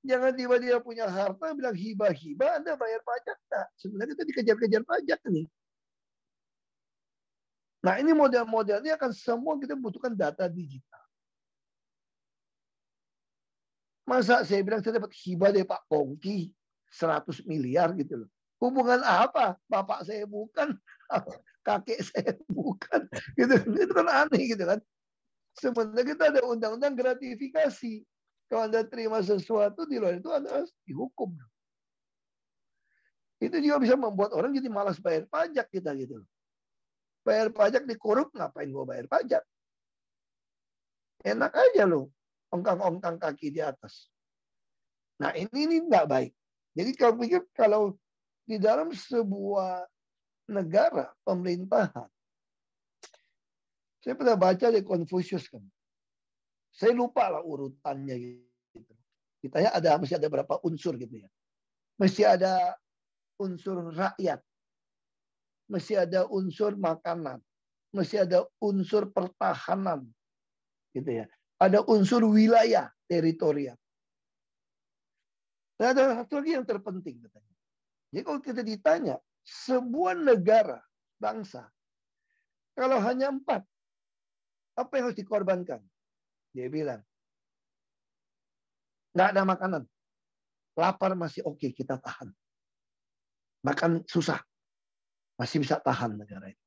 Jangan tiba-tiba punya harta bilang hibah-hibah Anda bayar pajak enggak? Sebenarnya kita dikejar-kejar pajak nih. Nah ini model-model ini akan semua kita butuhkan data digital. Masa saya bilang saya dapat hibah dari Pak Pongki 100 miliar gitu loh. Hubungan apa? Bapak saya bukan, kakek saya bukan. Gitu. Itu kan aneh gitu kan. Sebenarnya kita ada undang-undang gratifikasi. Kalau Anda terima sesuatu di luar itu Anda harus dihukum. Itu juga bisa membuat orang jadi malas bayar pajak kita gitu loh bayar pajak korup ngapain gue bayar pajak? Enak aja lo, ongkang-ongkang kaki di atas. Nah ini ini nggak baik. Jadi kalau pikir kalau di dalam sebuah negara pemerintahan, saya pernah baca di Confucius kan. Saya lupa lah urutannya gitu. Kita ya ada masih ada berapa unsur gitu ya. Masih ada unsur rakyat, masih ada unsur makanan, masih ada unsur pertahanan, gitu ya. Ada unsur wilayah teritorial. Dan ada satu lagi yang terpenting katanya. Jadi kalau kita ditanya sebuah negara bangsa kalau hanya empat apa yang harus dikorbankan? Dia bilang nggak ada makanan, lapar masih oke okay, kita tahan, makan susah masih bisa tahan negara ini.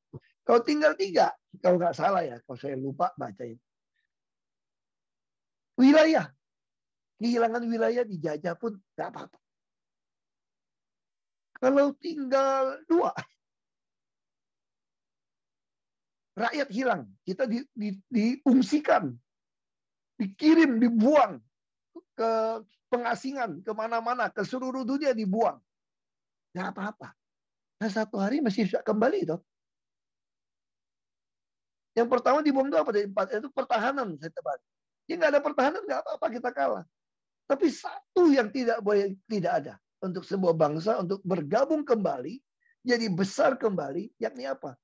Kalau tinggal tiga, kalau nggak salah ya, kalau saya lupa bacain. Wilayah. Kehilangan wilayah dijajah pun nggak apa-apa. Kalau tinggal dua, rakyat hilang, kita di, di, diungsikan, dikirim, dibuang ke pengasingan kemana-mana, ke seluruh dunia dibuang. Nggak apa-apa nah satu hari masih bisa kembali itu. Yang pertama dibuang itu apa? Empat itu pertahanan saya tebak. Ya nggak ada pertahanan nggak apa-apa kita kalah. Tapi satu yang tidak boleh tidak ada untuk sebuah bangsa untuk bergabung kembali jadi besar kembali yakni apa?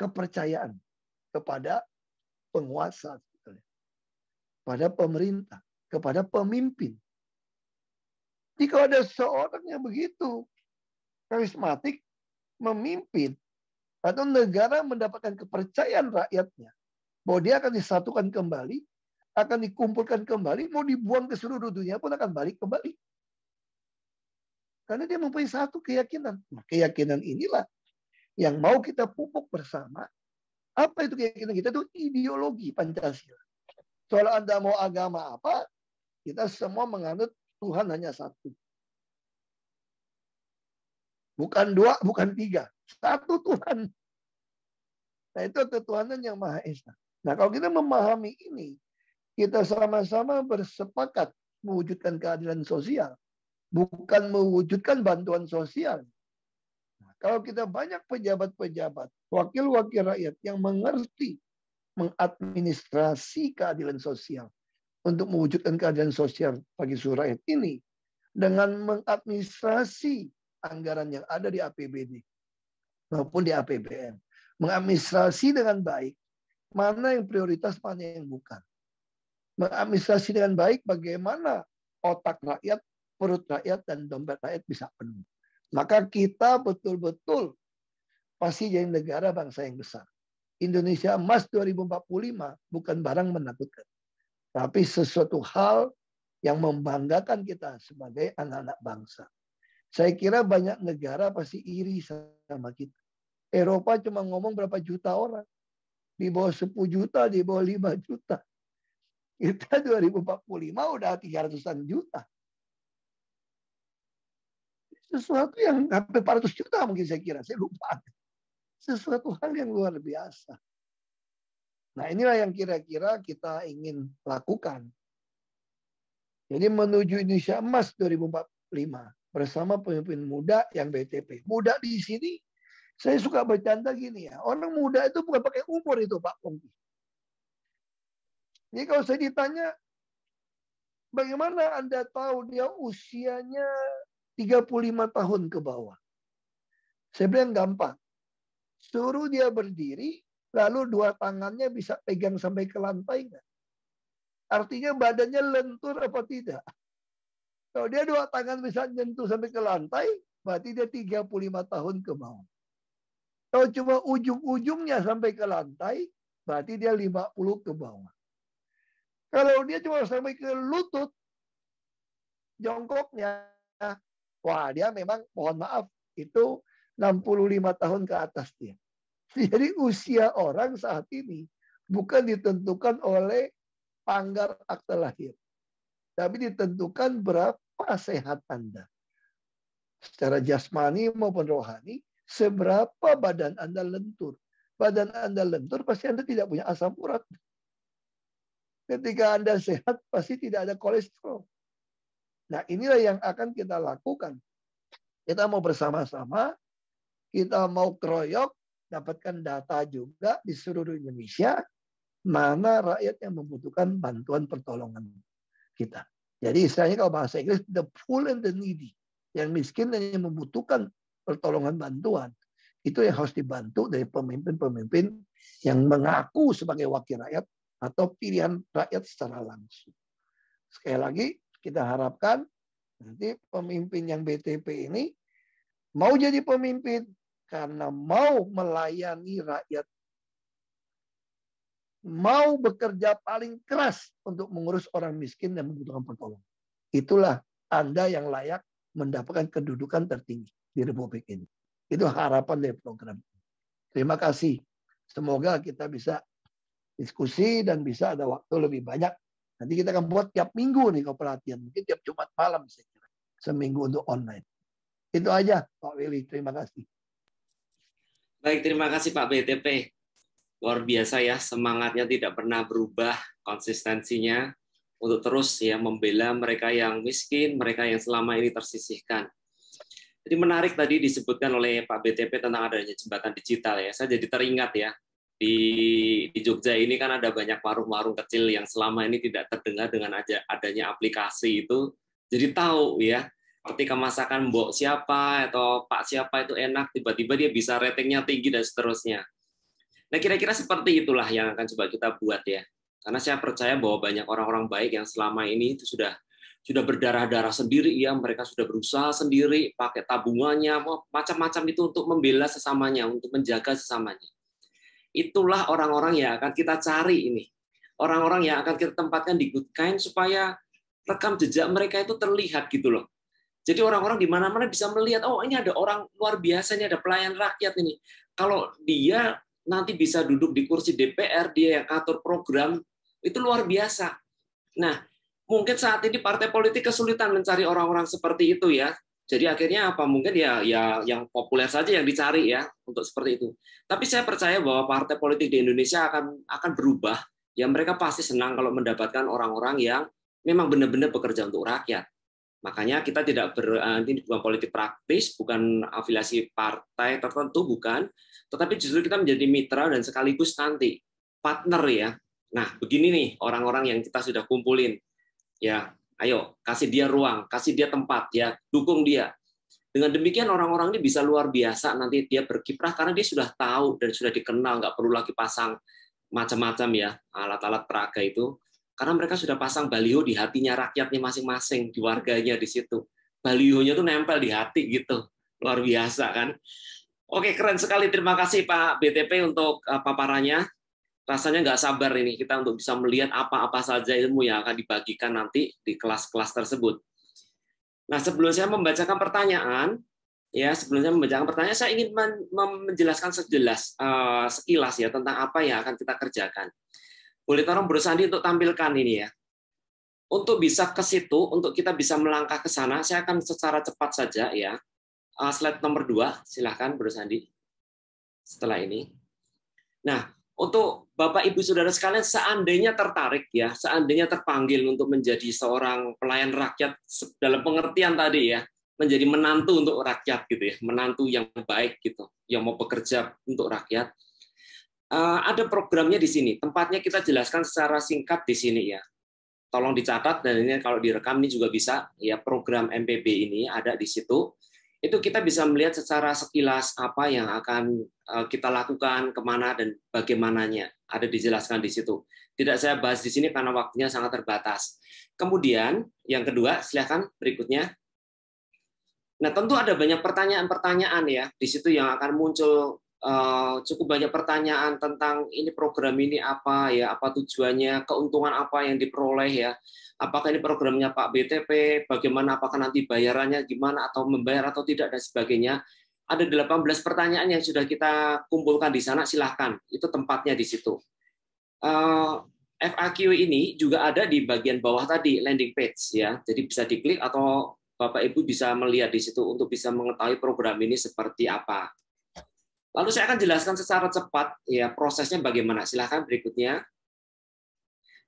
Kepercayaan kepada penguasa pada pemerintah, kepada pemimpin. Jika ada seorang yang begitu karismatik, memimpin atau negara mendapatkan kepercayaan rakyatnya bahwa dia akan disatukan kembali, akan dikumpulkan kembali, mau dibuang ke seluruh dunia pun akan balik kembali. Karena dia mempunyai satu keyakinan. Nah, keyakinan inilah yang mau kita pupuk bersama. Apa itu keyakinan kita? Itu ideologi Pancasila. Soal Anda mau agama apa, kita semua menganut Tuhan hanya satu. Bukan dua, bukan tiga. Satu Tuhan. Nah itu ketuhanan yang Maha Esa. Nah kalau kita memahami ini, kita sama-sama bersepakat mewujudkan keadilan sosial. Bukan mewujudkan bantuan sosial. Nah, kalau kita banyak pejabat-pejabat, wakil-wakil rakyat yang mengerti mengadministrasi keadilan sosial untuk mewujudkan keadilan sosial bagi seluruh rakyat ini dengan mengadministrasi anggaran yang ada di APBD maupun di APBN. Mengadministrasi dengan baik, mana yang prioritas, mana yang bukan. Mengadministrasi dengan baik bagaimana otak rakyat, perut rakyat, dan dompet rakyat bisa penuh. Maka kita betul-betul pasti jadi negara bangsa yang besar. Indonesia emas 2045 bukan barang menakutkan. Tapi sesuatu hal yang membanggakan kita sebagai anak-anak bangsa. Saya kira banyak negara pasti iri sama kita. Eropa cuma ngomong berapa juta orang. Di bawah 10 juta, di bawah 5 juta. Kita 2045 udah 300-an juta. Sesuatu yang hampir 400 juta mungkin saya kira. Saya lupa. Sesuatu hal yang luar biasa. Nah inilah yang kira-kira kita ingin lakukan. Jadi menuju Indonesia emas 2045 bersama pemimpin muda yang BTP. Muda di sini, saya suka bercanda gini ya, orang muda itu bukan pakai umur itu Pak Pongki. Jadi kalau saya ditanya, bagaimana Anda tahu dia usianya 35 tahun ke bawah? Saya bilang gampang. Suruh dia berdiri, lalu dua tangannya bisa pegang sampai ke lantai Artinya badannya lentur apa tidak? Kalau dia dua tangan bisa nyentuh sampai ke lantai, berarti dia 35 tahun ke bawah. Kalau cuma ujung-ujungnya sampai ke lantai, berarti dia 50 ke bawah. Kalau dia cuma sampai ke lutut, jongkoknya, wah dia memang mohon maaf, itu 65 tahun ke atas dia. Jadi usia orang saat ini bukan ditentukan oleh panggar akte lahir tapi ditentukan berapa sehat Anda. Secara jasmani maupun rohani, seberapa badan Anda lentur. Badan Anda lentur, pasti Anda tidak punya asam urat. Ketika Anda sehat, pasti tidak ada kolesterol. Nah, inilah yang akan kita lakukan. Kita mau bersama-sama, kita mau keroyok, dapatkan data juga di seluruh Indonesia, mana rakyat yang membutuhkan bantuan pertolongan kita. Jadi istilahnya kalau bahasa Inggris, the poor and the needy. Yang miskin dan yang membutuhkan pertolongan bantuan. Itu yang harus dibantu dari pemimpin-pemimpin yang mengaku sebagai wakil rakyat atau pilihan rakyat secara langsung. Sekali lagi, kita harapkan nanti pemimpin yang BTP ini mau jadi pemimpin karena mau melayani rakyat mau bekerja paling keras untuk mengurus orang miskin dan membutuhkan pertolongan. Itulah Anda yang layak mendapatkan kedudukan tertinggi di Republik ini. Itu harapan dari program Terima kasih. Semoga kita bisa diskusi dan bisa ada waktu lebih banyak. Nanti kita akan buat tiap minggu nih kalau perhatian. Mungkin tiap Jumat malam saya kira. Seminggu untuk online. Itu aja Pak Willy. Terima kasih. Baik, terima kasih Pak BTP luar biasa ya semangatnya tidak pernah berubah konsistensinya untuk terus ya membela mereka yang miskin, mereka yang selama ini tersisihkan. Jadi menarik tadi disebutkan oleh Pak BTP tentang adanya jembatan digital ya. Saya jadi teringat ya di, di Jogja ini kan ada banyak warung-warung kecil yang selama ini tidak terdengar dengan aja adanya aplikasi itu. Jadi tahu ya ketika masakan mbok siapa atau pak siapa itu enak tiba-tiba dia bisa ratingnya tinggi dan seterusnya Nah, kira-kira seperti itulah yang akan coba kita buat ya. Karena saya percaya bahwa banyak orang-orang baik yang selama ini itu sudah sudah berdarah-darah sendiri ya, mereka sudah berusaha sendiri, pakai tabungannya, macam-macam itu untuk membela sesamanya, untuk menjaga sesamanya. Itulah orang-orang yang akan kita cari ini. Orang-orang yang akan kita tempatkan di good kind supaya rekam jejak mereka itu terlihat gitu loh. Jadi orang-orang di mana-mana bisa melihat, oh ini ada orang luar biasa, ini ada pelayan rakyat ini. Kalau dia nanti bisa duduk di kursi DPR, dia yang katur program, itu luar biasa. Nah, mungkin saat ini partai politik kesulitan mencari orang-orang seperti itu ya. Jadi akhirnya apa mungkin ya ya yang populer saja yang dicari ya untuk seperti itu. Tapi saya percaya bahwa partai politik di Indonesia akan akan berubah. Ya mereka pasti senang kalau mendapatkan orang-orang yang memang benar-benar bekerja untuk rakyat. Makanya kita tidak ber, eh, ini bukan politik praktis, bukan afiliasi partai tertentu, bukan, tetapi justru kita menjadi mitra dan sekaligus nanti partner ya. Nah, begini nih orang-orang yang kita sudah kumpulin. Ya, ayo kasih dia ruang, kasih dia tempat ya, dukung dia. Dengan demikian orang-orang ini bisa luar biasa nanti dia berkiprah karena dia sudah tahu dan sudah dikenal, nggak perlu lagi pasang macam-macam ya alat-alat peraga itu. Karena mereka sudah pasang baliho di hatinya rakyatnya masing-masing, di warganya di situ. Baliho-nya tuh nempel di hati gitu. Luar biasa kan? Oke, keren sekali. Terima kasih Pak BTP untuk eh, paparannya. Rasanya nggak sabar ini kita untuk bisa melihat apa-apa saja ilmu yang akan dibagikan nanti di kelas-kelas tersebut. Nah, sebelum saya membacakan pertanyaan, ya sebelum saya membacakan pertanyaan, saya ingin menjelaskan sejelas, eh, sekilas ya tentang apa yang akan kita kerjakan. Boleh tolong Sandi untuk tampilkan ini ya untuk bisa ke situ, untuk kita bisa melangkah ke sana, saya akan secara cepat saja ya uh, slide nomor 2, silahkan Bro Sandi. Setelah ini. Nah, untuk Bapak Ibu Saudara sekalian seandainya tertarik ya, seandainya terpanggil untuk menjadi seorang pelayan rakyat dalam pengertian tadi ya, menjadi menantu untuk rakyat gitu ya, menantu yang baik gitu, yang mau bekerja untuk rakyat. Uh, ada programnya di sini. Tempatnya kita jelaskan secara singkat di sini ya. Tolong dicatat dan ini kalau direkam ini juga bisa ya program MPB ini ada di situ itu kita bisa melihat secara sekilas apa yang akan eh, kita lakukan, kemana dan bagaimananya. Ada dijelaskan di situ. Tidak saya bahas di sini karena waktunya sangat terbatas. Kemudian yang kedua, silahkan berikutnya. Nah tentu ada banyak pertanyaan-pertanyaan ya di situ yang akan muncul Eh, cukup banyak pertanyaan tentang ini program ini apa ya, apa tujuannya, keuntungan apa yang diperoleh ya. Apakah ini programnya Pak BTP, bagaimana apakah nanti bayarannya gimana atau membayar atau tidak dan sebagainya. Ada 18 pertanyaan yang sudah kita kumpulkan di sana, silahkan. Itu tempatnya di situ. Eh, FAQ ini juga ada di bagian bawah tadi landing page ya. Jadi bisa diklik atau Bapak Ibu bisa melihat di situ untuk bisa mengetahui program ini seperti apa. Lalu saya akan jelaskan secara cepat ya prosesnya bagaimana. Silahkan berikutnya.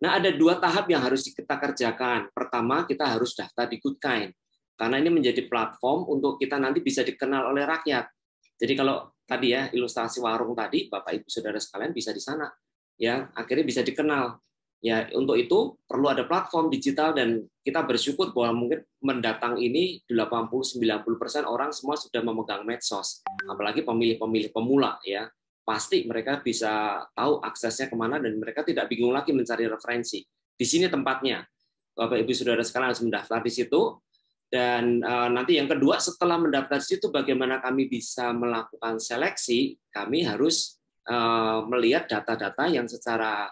Nah, ada dua tahap yang harus kita kerjakan. Pertama, kita harus daftar di Goodkind. Karena ini menjadi platform untuk kita nanti bisa dikenal oleh rakyat. Jadi kalau tadi ya ilustrasi warung tadi, Bapak Ibu Saudara sekalian bisa di sana. Ya, akhirnya bisa dikenal. Ya, untuk itu perlu ada platform digital dan kita bersyukur bahwa mungkin mendatang ini 80-90% orang semua sudah memegang medsos, apalagi pemilih-pemilih pemula ya. Pasti mereka bisa tahu aksesnya kemana dan mereka tidak bingung lagi mencari referensi. Di sini tempatnya. Bapak Ibu sudah Saudara sekarang harus mendaftar di situ dan uh, nanti yang kedua setelah mendaftar di situ bagaimana kami bisa melakukan seleksi, kami harus uh, melihat data-data yang secara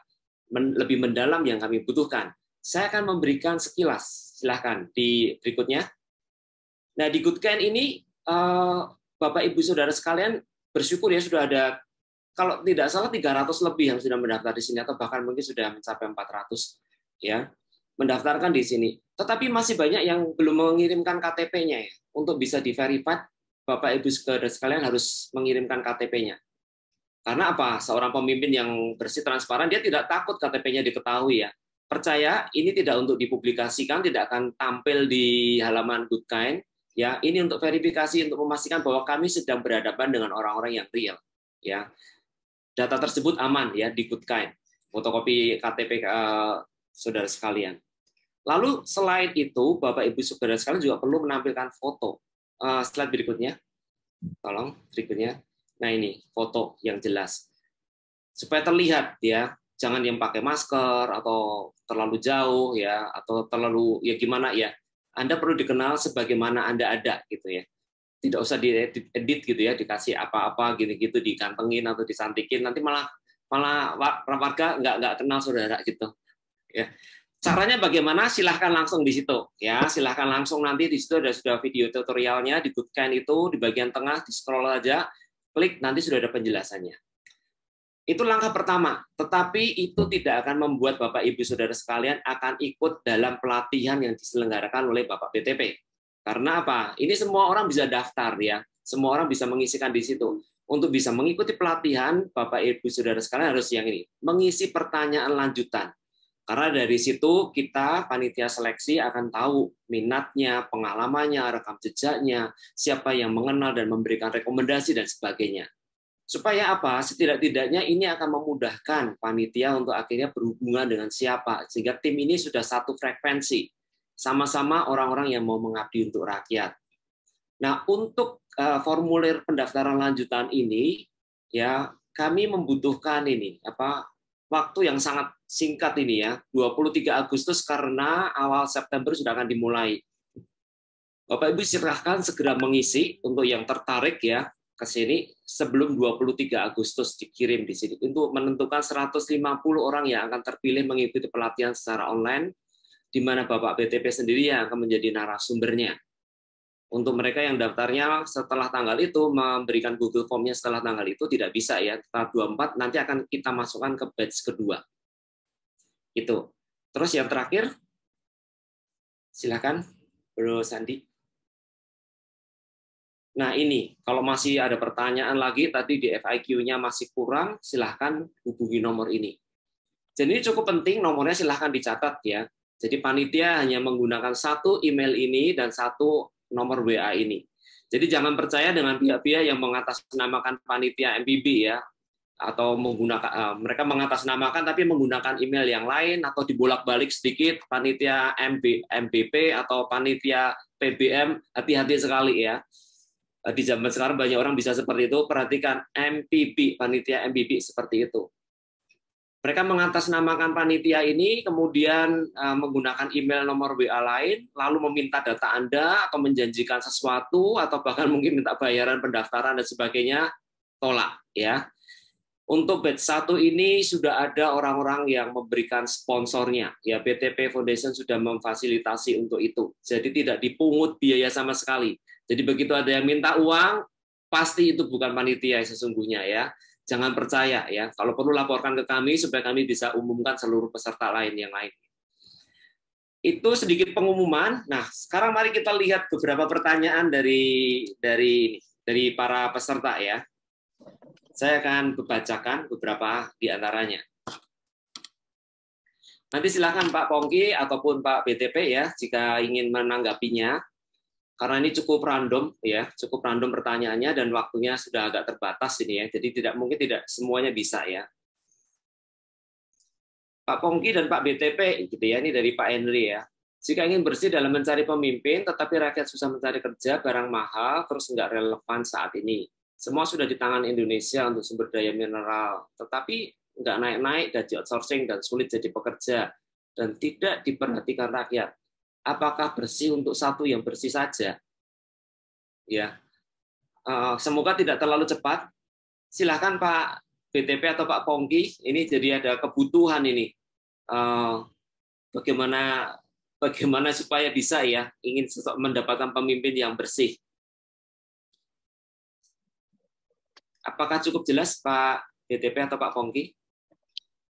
lebih mendalam yang kami butuhkan. Saya akan memberikan sekilas, silahkan di berikutnya. Nah di Good Can ini eh, Bapak Ibu Saudara sekalian bersyukur ya sudah ada kalau tidak salah 300 lebih yang sudah mendaftar di sini atau bahkan mungkin sudah mencapai 400 ya mendaftarkan di sini. Tetapi masih banyak yang belum mengirimkan KTP-nya ya. Untuk bisa diverifikasi. Bapak Ibu Saudara sekalian harus mengirimkan KTP-nya. Karena apa? Seorang pemimpin yang bersih transparan dia tidak takut KTP-nya diketahui ya. Percaya ini tidak untuk dipublikasikan, tidak akan tampil di halaman Goodkind ya. Ini untuk verifikasi untuk memastikan bahwa kami sedang berhadapan dengan orang-orang yang real ya. Data tersebut aman ya di Goodkind. Fotokopi KTP uh, eh, saudara sekalian. Lalu selain itu Bapak Ibu saudara sekalian juga perlu menampilkan foto. Uh, slide berikutnya. Tolong berikutnya Nah ini foto yang jelas. Supaya terlihat ya, jangan yang pakai masker atau terlalu jauh ya atau terlalu ya gimana ya. Anda perlu dikenal sebagaimana Anda ada gitu ya. Tidak usah diedit gitu ya, dikasih apa-apa gini gitu dikantengin atau disantikin nanti malah malah warga nggak nggak kenal saudara gitu. Ya caranya bagaimana silahkan langsung di situ ya silahkan langsung nanti di situ ada sudah video tutorialnya di bootcamp itu di bagian tengah di scroll aja Klik, nanti sudah ada penjelasannya. Itu langkah pertama, tetapi itu tidak akan membuat Bapak Ibu Saudara sekalian akan ikut dalam pelatihan yang diselenggarakan oleh Bapak BTP. Karena apa? Ini semua orang bisa daftar ya, semua orang bisa mengisikan di situ. Untuk bisa mengikuti pelatihan, Bapak Ibu Saudara sekalian harus yang ini, mengisi pertanyaan lanjutan. Karena dari situ kita panitia seleksi akan tahu minatnya, pengalamannya, rekam jejaknya, siapa yang mengenal dan memberikan rekomendasi dan sebagainya. Supaya apa? Setidak-tidaknya ini akan memudahkan panitia untuk akhirnya berhubungan dengan siapa sehingga tim ini sudah satu frekuensi. Sama-sama orang-orang yang mau mengabdi untuk rakyat. Nah, untuk eh, formulir pendaftaran lanjutan ini ya kami membutuhkan ini apa waktu yang sangat singkat ini ya, 23 Agustus karena awal September sudah akan dimulai. Bapak Ibu silahkan segera mengisi untuk yang tertarik ya ke sini sebelum 23 Agustus dikirim di sini untuk menentukan 150 orang yang akan terpilih mengikuti pelatihan secara online di mana Bapak BTP sendiri yang akan menjadi narasumbernya untuk mereka yang daftarnya setelah tanggal itu memberikan Google Formnya setelah tanggal itu tidak bisa ya tanggal 24 nanti akan kita masukkan ke batch kedua itu terus yang terakhir silahkan Bro Sandi nah ini kalau masih ada pertanyaan lagi tadi di FIQ-nya masih kurang silahkan hubungi nomor ini jadi ini cukup penting nomornya silahkan dicatat ya jadi panitia hanya menggunakan satu email ini dan satu nomor WA ini. Jadi jangan percaya dengan iya. pihak-pihak yang mengatasnamakan panitia MPB ya atau menggunakan eh, mereka mengatasnamakan tapi menggunakan email yang lain atau dibolak-balik sedikit panitia MB, MBP atau panitia PBM hati-hati sekali ya. Eh, di zaman sekarang banyak orang bisa seperti itu, perhatikan MPB panitia MPB seperti itu. Mereka mengatasnamakan panitia ini, kemudian e, menggunakan email nomor WA lain, lalu meminta data Anda atau menjanjikan sesuatu atau bahkan mungkin minta bayaran pendaftaran dan sebagainya, tolak ya. Untuk batch satu ini sudah ada orang-orang yang memberikan sponsornya. Ya BTP Foundation sudah memfasilitasi untuk itu. Jadi tidak dipungut biaya sama sekali. Jadi begitu ada yang minta uang, pasti itu bukan panitia sesungguhnya ya jangan percaya ya. Kalau perlu laporkan ke kami supaya kami bisa umumkan seluruh peserta lain yang lain. Itu sedikit pengumuman. Nah, sekarang mari kita lihat beberapa pertanyaan dari dari dari para peserta ya. Saya akan membacakan beberapa di antaranya. Nanti silakan Pak Pongki ataupun Pak BTP ya jika ingin menanggapinya karena ini cukup random ya, cukup random pertanyaannya dan waktunya sudah agak terbatas ini ya. Jadi tidak mungkin tidak semuanya bisa ya. Pak Pongki dan Pak BTP gitu ya, ini dari Pak Henry ya. Jika ingin bersih dalam mencari pemimpin, tetapi rakyat susah mencari kerja, barang mahal, terus nggak relevan saat ini. Semua sudah di tangan Indonesia untuk sumber daya mineral, tetapi nggak naik-naik gaji outsourcing dan sulit jadi pekerja, dan tidak diperhatikan rakyat apakah bersih untuk satu yang bersih saja? Ya, eh, semoga tidak terlalu cepat. Silahkan Pak BTP atau Pak Pongki, ini jadi ada kebutuhan ini. Eh, bagaimana bagaimana supaya bisa ya ingin mendapatkan pemimpin yang bersih? Apakah cukup jelas Pak BTP atau Pak Pongki?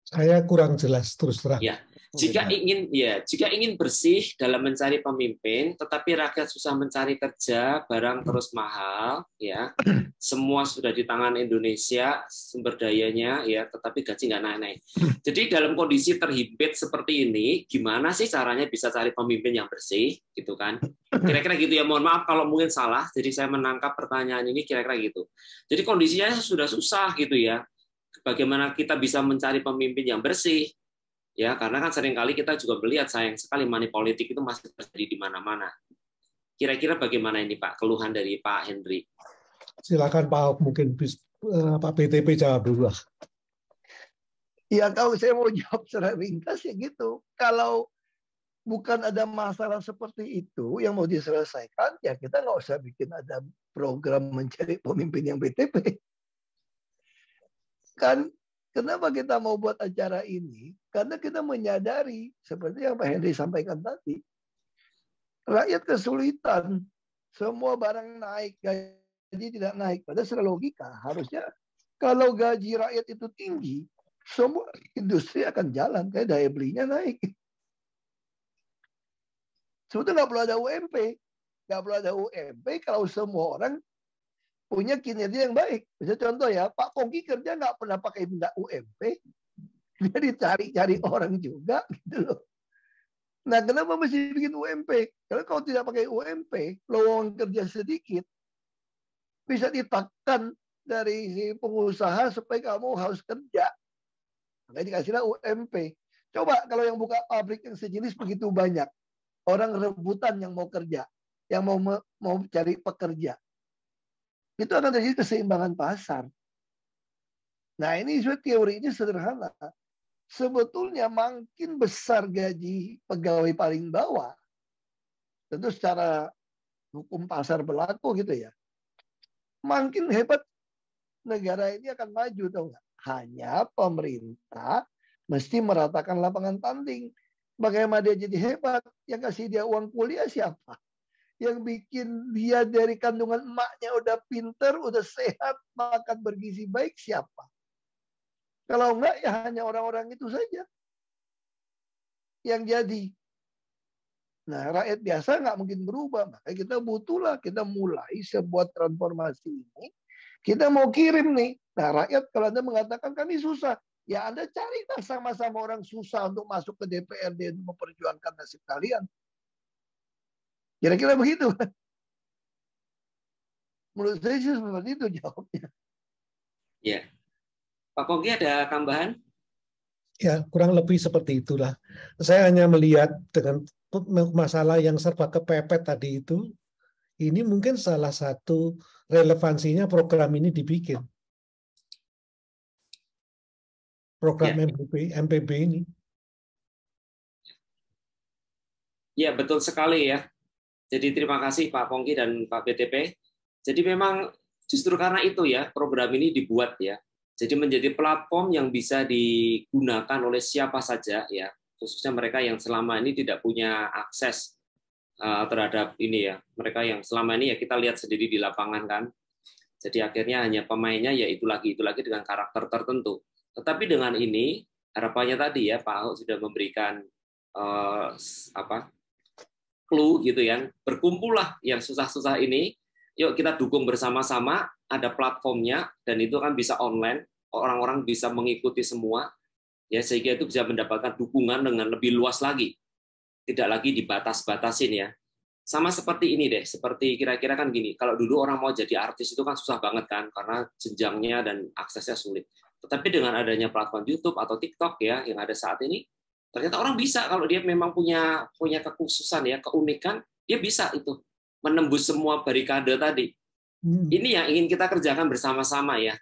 Saya kurang jelas terus terang. Ya. Jika ingin ya, jika ingin bersih dalam mencari pemimpin, tetapi rakyat susah mencari kerja, barang terus mahal, ya. Semua sudah di tangan Indonesia sumber dayanya, ya, tetapi gaji nggak naik-naik. Jadi dalam kondisi terhimpit seperti ini, gimana sih caranya bisa cari pemimpin yang bersih, gitu kan? Kira-kira gitu ya. Mohon maaf kalau mungkin salah. Jadi saya menangkap pertanyaan ini kira-kira gitu. Jadi kondisinya sudah susah gitu ya. Bagaimana kita bisa mencari pemimpin yang bersih? ya karena kan seringkali kita juga melihat sayang sekali money politik itu masih terjadi di mana-mana. Kira-kira bagaimana ini Pak keluhan dari Pak Henry? Silakan Pak mungkin eh, Pak PTP jawab dulu Ya kalau saya mau jawab secara ringkas ya gitu. Kalau bukan ada masalah seperti itu yang mau diselesaikan, ya kita nggak usah bikin ada program mencari pemimpin yang BTP. Kan Kenapa kita mau buat acara ini? Karena kita menyadari, seperti yang Pak Henry sampaikan tadi, rakyat kesulitan, semua barang naik, gaji tidak naik. Pada secara logika, harusnya kalau gaji rakyat itu tinggi, semua industri akan jalan, kayak daya belinya naik. Sebetulnya nggak perlu ada UMP. Nggak perlu ada UMP kalau semua orang punya kinerja yang baik. Bisa contoh ya, Pak Kogi kerja nggak pernah pakai benda UMP, jadi cari cari orang juga gitu loh. Nah, kenapa mesti bikin UMP? Karena kalau tidak pakai UMP, lowongan kerja sedikit, bisa ditakkan dari si pengusaha supaya kamu harus kerja. Makanya dikasihlah UMP. Coba kalau yang buka pabrik yang sejenis begitu banyak, orang rebutan yang mau kerja, yang mau mau cari pekerja itu akan terjadi keseimbangan pasar. Nah ini sebenarnya teorinya sederhana. Sebetulnya makin besar gaji pegawai paling bawah, tentu secara hukum pasar berlaku gitu ya, makin hebat negara ini akan maju tau nggak? Hanya pemerintah mesti meratakan lapangan tanding. Bagaimana dia jadi hebat? Yang kasih dia uang kuliah siapa? yang bikin dia dari kandungan emaknya udah pinter, udah sehat, makan bergizi baik siapa? Kalau enggak ya hanya orang-orang itu saja yang jadi. Nah rakyat biasa nggak mungkin berubah, maka kita butuhlah kita mulai sebuah transformasi ini. Kita mau kirim nih. Nah rakyat kalau Anda mengatakan kami susah, ya Anda carilah sama-sama orang susah untuk masuk ke DPRD untuk memperjuangkan nasib kalian. Kira-kira begitu. Menurut saya sih seperti itu jawabnya. Ya. Pak Kogi ada tambahan? Ya, kurang lebih seperti itulah. Saya hanya melihat dengan masalah yang serba kepepet tadi itu, ini mungkin salah satu relevansinya program ini dibikin. Program ya. MPB, MPB ini. Ya, betul sekali ya. Jadi terima kasih Pak Pongki dan Pak BTP. Jadi memang justru karena itu ya program ini dibuat ya. Jadi menjadi platform yang bisa digunakan oleh siapa saja ya, khususnya mereka yang selama ini tidak punya akses eh, terhadap ini ya. Mereka yang selama ini ya kita lihat sendiri di lapangan kan. Jadi akhirnya hanya pemainnya ya itu lagi itu lagi dengan karakter tertentu. Tetapi dengan ini harapannya tadi ya Pak Ahok sudah memberikan uh, apa clue gitu ya. Berkumpullah yang susah-susah ini. Yuk kita dukung bersama-sama. Ada platformnya dan itu kan bisa online. Orang-orang bisa mengikuti semua. Ya sehingga itu bisa mendapatkan dukungan dengan lebih luas lagi. Tidak lagi dibatas-batasin ya. Sama seperti ini deh, seperti kira-kira kan gini, kalau dulu orang mau jadi artis itu kan susah banget kan, karena jenjangnya dan aksesnya sulit. Tetapi dengan adanya platform YouTube atau TikTok ya, yang ada saat ini, Ternyata orang bisa kalau dia memang punya punya kekhususan ya, keunikan, dia bisa itu menembus semua barikade tadi. Hmm. Ini yang ingin kita kerjakan bersama-sama ya.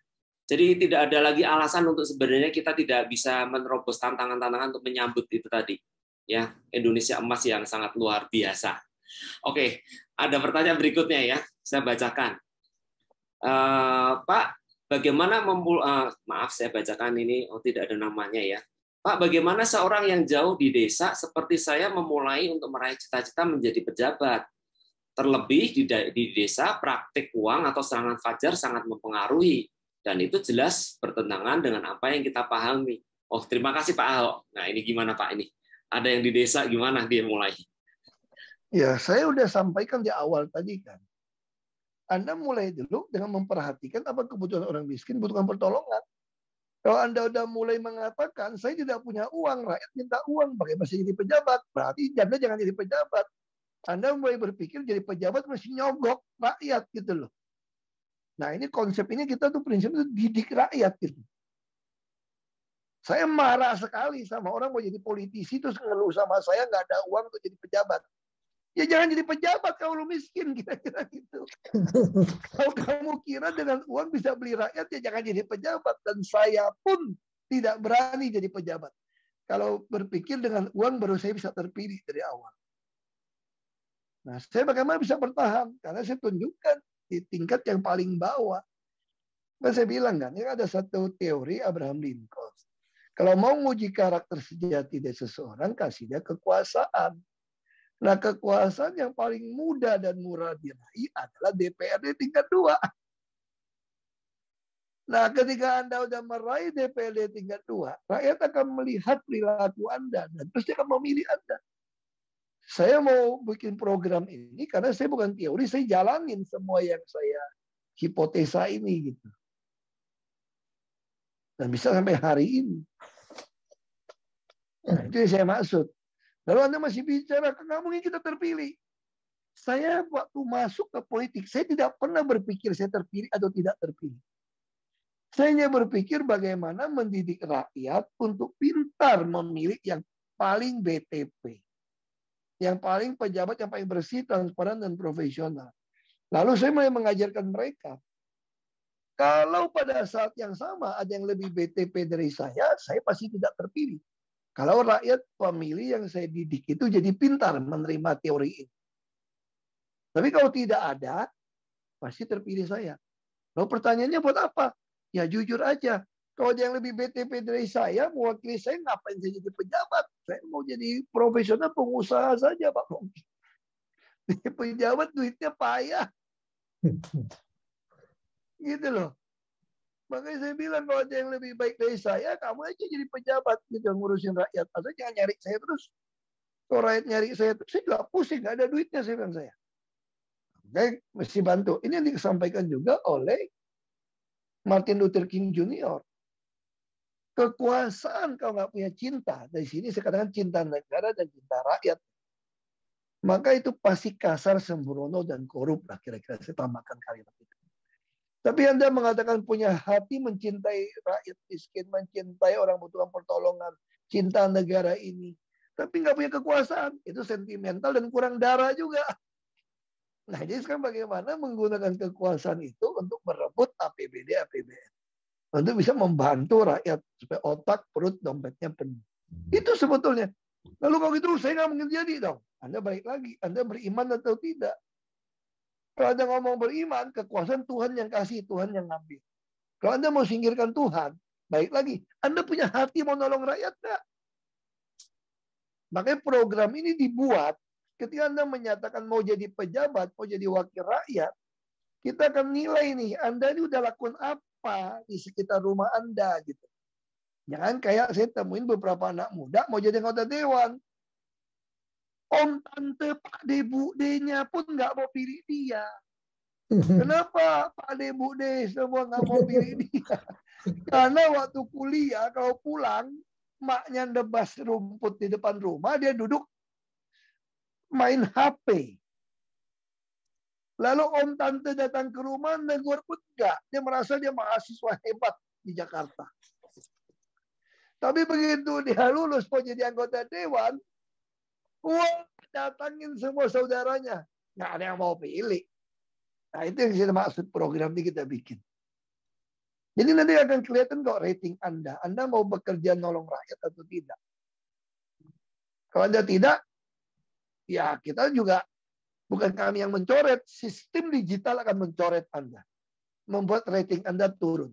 Jadi tidak ada lagi alasan untuk sebenarnya kita tidak bisa menerobos tantangan-tantangan untuk menyambut itu tadi. Ya, Indonesia emas yang sangat luar biasa. Oke, ada pertanyaan berikutnya ya. Saya bacakan. Uh, Pak, bagaimana mempul uh, eh, maaf saya bacakan ini oh tidak ada namanya ya. Pak, bagaimana seorang yang jauh di desa seperti saya memulai untuk meraih cita-cita menjadi pejabat? Terlebih di, desa praktik uang atau serangan fajar sangat mempengaruhi dan itu jelas bertentangan dengan apa yang kita pahami. Oh, terima kasih Pak Ahok. Nah, ini gimana Pak ini? Ada yang di desa gimana dia mulai? Ya, saya udah sampaikan di awal tadi kan. Anda mulai dulu dengan memperhatikan apa kebutuhan orang miskin, butuhkan pertolongan. Kalau Anda sudah mulai mengatakan, saya tidak punya uang, rakyat minta uang, bagaimana masih jadi pejabat? Berarti Anda jangan jadi pejabat. Anda mulai berpikir jadi pejabat masih nyogok rakyat gitu loh. Nah ini konsep ini kita tuh prinsipnya didik rakyat gitu. Saya marah sekali sama orang mau jadi politisi terus ngeluh sama saya nggak ada uang untuk jadi pejabat. Ya jangan jadi pejabat kalau lu miskin kira-kira gitu. kalau kamu kira dengan uang bisa beli rakyat ya jangan jadi pejabat dan saya pun tidak berani jadi pejabat. Kalau berpikir dengan uang baru saya bisa terpilih dari awal. Nah, saya bagaimana bisa bertahan? Karena saya tunjukkan di tingkat yang paling bawah. Kan saya bilang kan, ini ya ada satu teori Abraham Lincoln. Kalau mau nguji karakter sejati dari seseorang, kasih dia kekuasaan Nah kekuasaan yang paling mudah dan murah diraih adalah DPRD tingkat dua. Nah, ketika Anda sudah meraih DPRD tingkat dua, rakyat akan melihat perilaku Anda dan terus dia akan memilih Anda. Saya mau bikin program ini karena saya bukan teori, saya jalanin semua yang saya hipotesa ini gitu. Dan bisa sampai hari ini. Nah, itu yang saya maksud. Lalu Anda masih bicara, nggak mungkin kita terpilih. Saya waktu masuk ke politik, saya tidak pernah berpikir saya terpilih atau tidak terpilih. Saya hanya berpikir bagaimana mendidik rakyat untuk pintar memilih yang paling BTP. Yang paling pejabat yang paling bersih, transparan, dan profesional. Lalu saya mulai mengajarkan mereka. Kalau pada saat yang sama ada yang lebih BTP dari saya, saya pasti tidak terpilih. Kalau rakyat pemilih yang saya didik itu jadi pintar menerima teori ini. Tapi kalau tidak ada, pasti terpilih saya. Kalau pertanyaannya buat apa? Ya jujur aja. Kalau ada yang lebih BTP dari saya, mewakili saya ngapain saya jadi pejabat? Saya mau jadi profesional pengusaha saja, Pak Pongki. Pejabat duitnya payah. Gitu loh. Makanya saya bilang kalau ada yang lebih baik dari saya, kamu aja jadi pejabat gitu ngurusin rakyat. Asal jangan nyari saya terus. Kalau rakyat nyari saya terus, saya juga pusing, nggak ada duitnya sih bilang saya. Oke, mesti bantu. Ini yang disampaikan juga oleh Martin Luther King Jr. Kekuasaan kalau nggak punya cinta, dari sini saya katakan cinta negara dan cinta rakyat, maka itu pasti kasar, sembrono, dan korup lah kira-kira. Saya tambahkan kalimat tapi Anda mengatakan punya hati mencintai rakyat miskin, mencintai orang butuhkan pertolongan, cinta negara ini. Tapi nggak punya kekuasaan. Itu sentimental dan kurang darah juga. Nah, jadi sekarang bagaimana menggunakan kekuasaan itu untuk merebut APBD, APBN. Untuk bisa membantu rakyat supaya otak, perut, dompetnya penuh. Itu sebetulnya. Lalu kalau gitu saya nggak mungkin jadi dong. Anda balik lagi. Anda beriman atau tidak. Kalau Anda ngomong beriman, kekuasaan Tuhan yang kasih, Tuhan yang ngambil. Kalau Anda mau singkirkan Tuhan, baik lagi. Anda punya hati mau nolong rakyat nggak? Makanya program ini dibuat ketika Anda menyatakan mau jadi pejabat, mau jadi wakil rakyat, kita akan nilai nih, Anda ini udah lakukan apa di sekitar rumah Anda gitu. Jangan kayak saya temuin beberapa anak muda mau jadi anggota dewan om tante Pak De Bu nya pun nggak mau pilih dia. Kenapa Pak De Bu semua nggak mau pilih dia? Karena waktu kuliah kalau pulang maknya debas rumput di depan rumah dia duduk main HP. Lalu om tante datang ke rumah negur pun enggak. Dia merasa dia mahasiswa hebat di Jakarta. Tapi begitu dia lulus mau anggota dewan, Wah, datangin semua saudaranya. Nggak ada yang mau pilih. Nah, itu yang saya maksud program ini kita bikin. Jadi nanti akan kelihatan kok rating Anda. Anda mau bekerja nolong rakyat atau tidak. Kalau Anda tidak, ya kita juga bukan kami yang mencoret. Sistem digital akan mencoret Anda. Membuat rating Anda turun.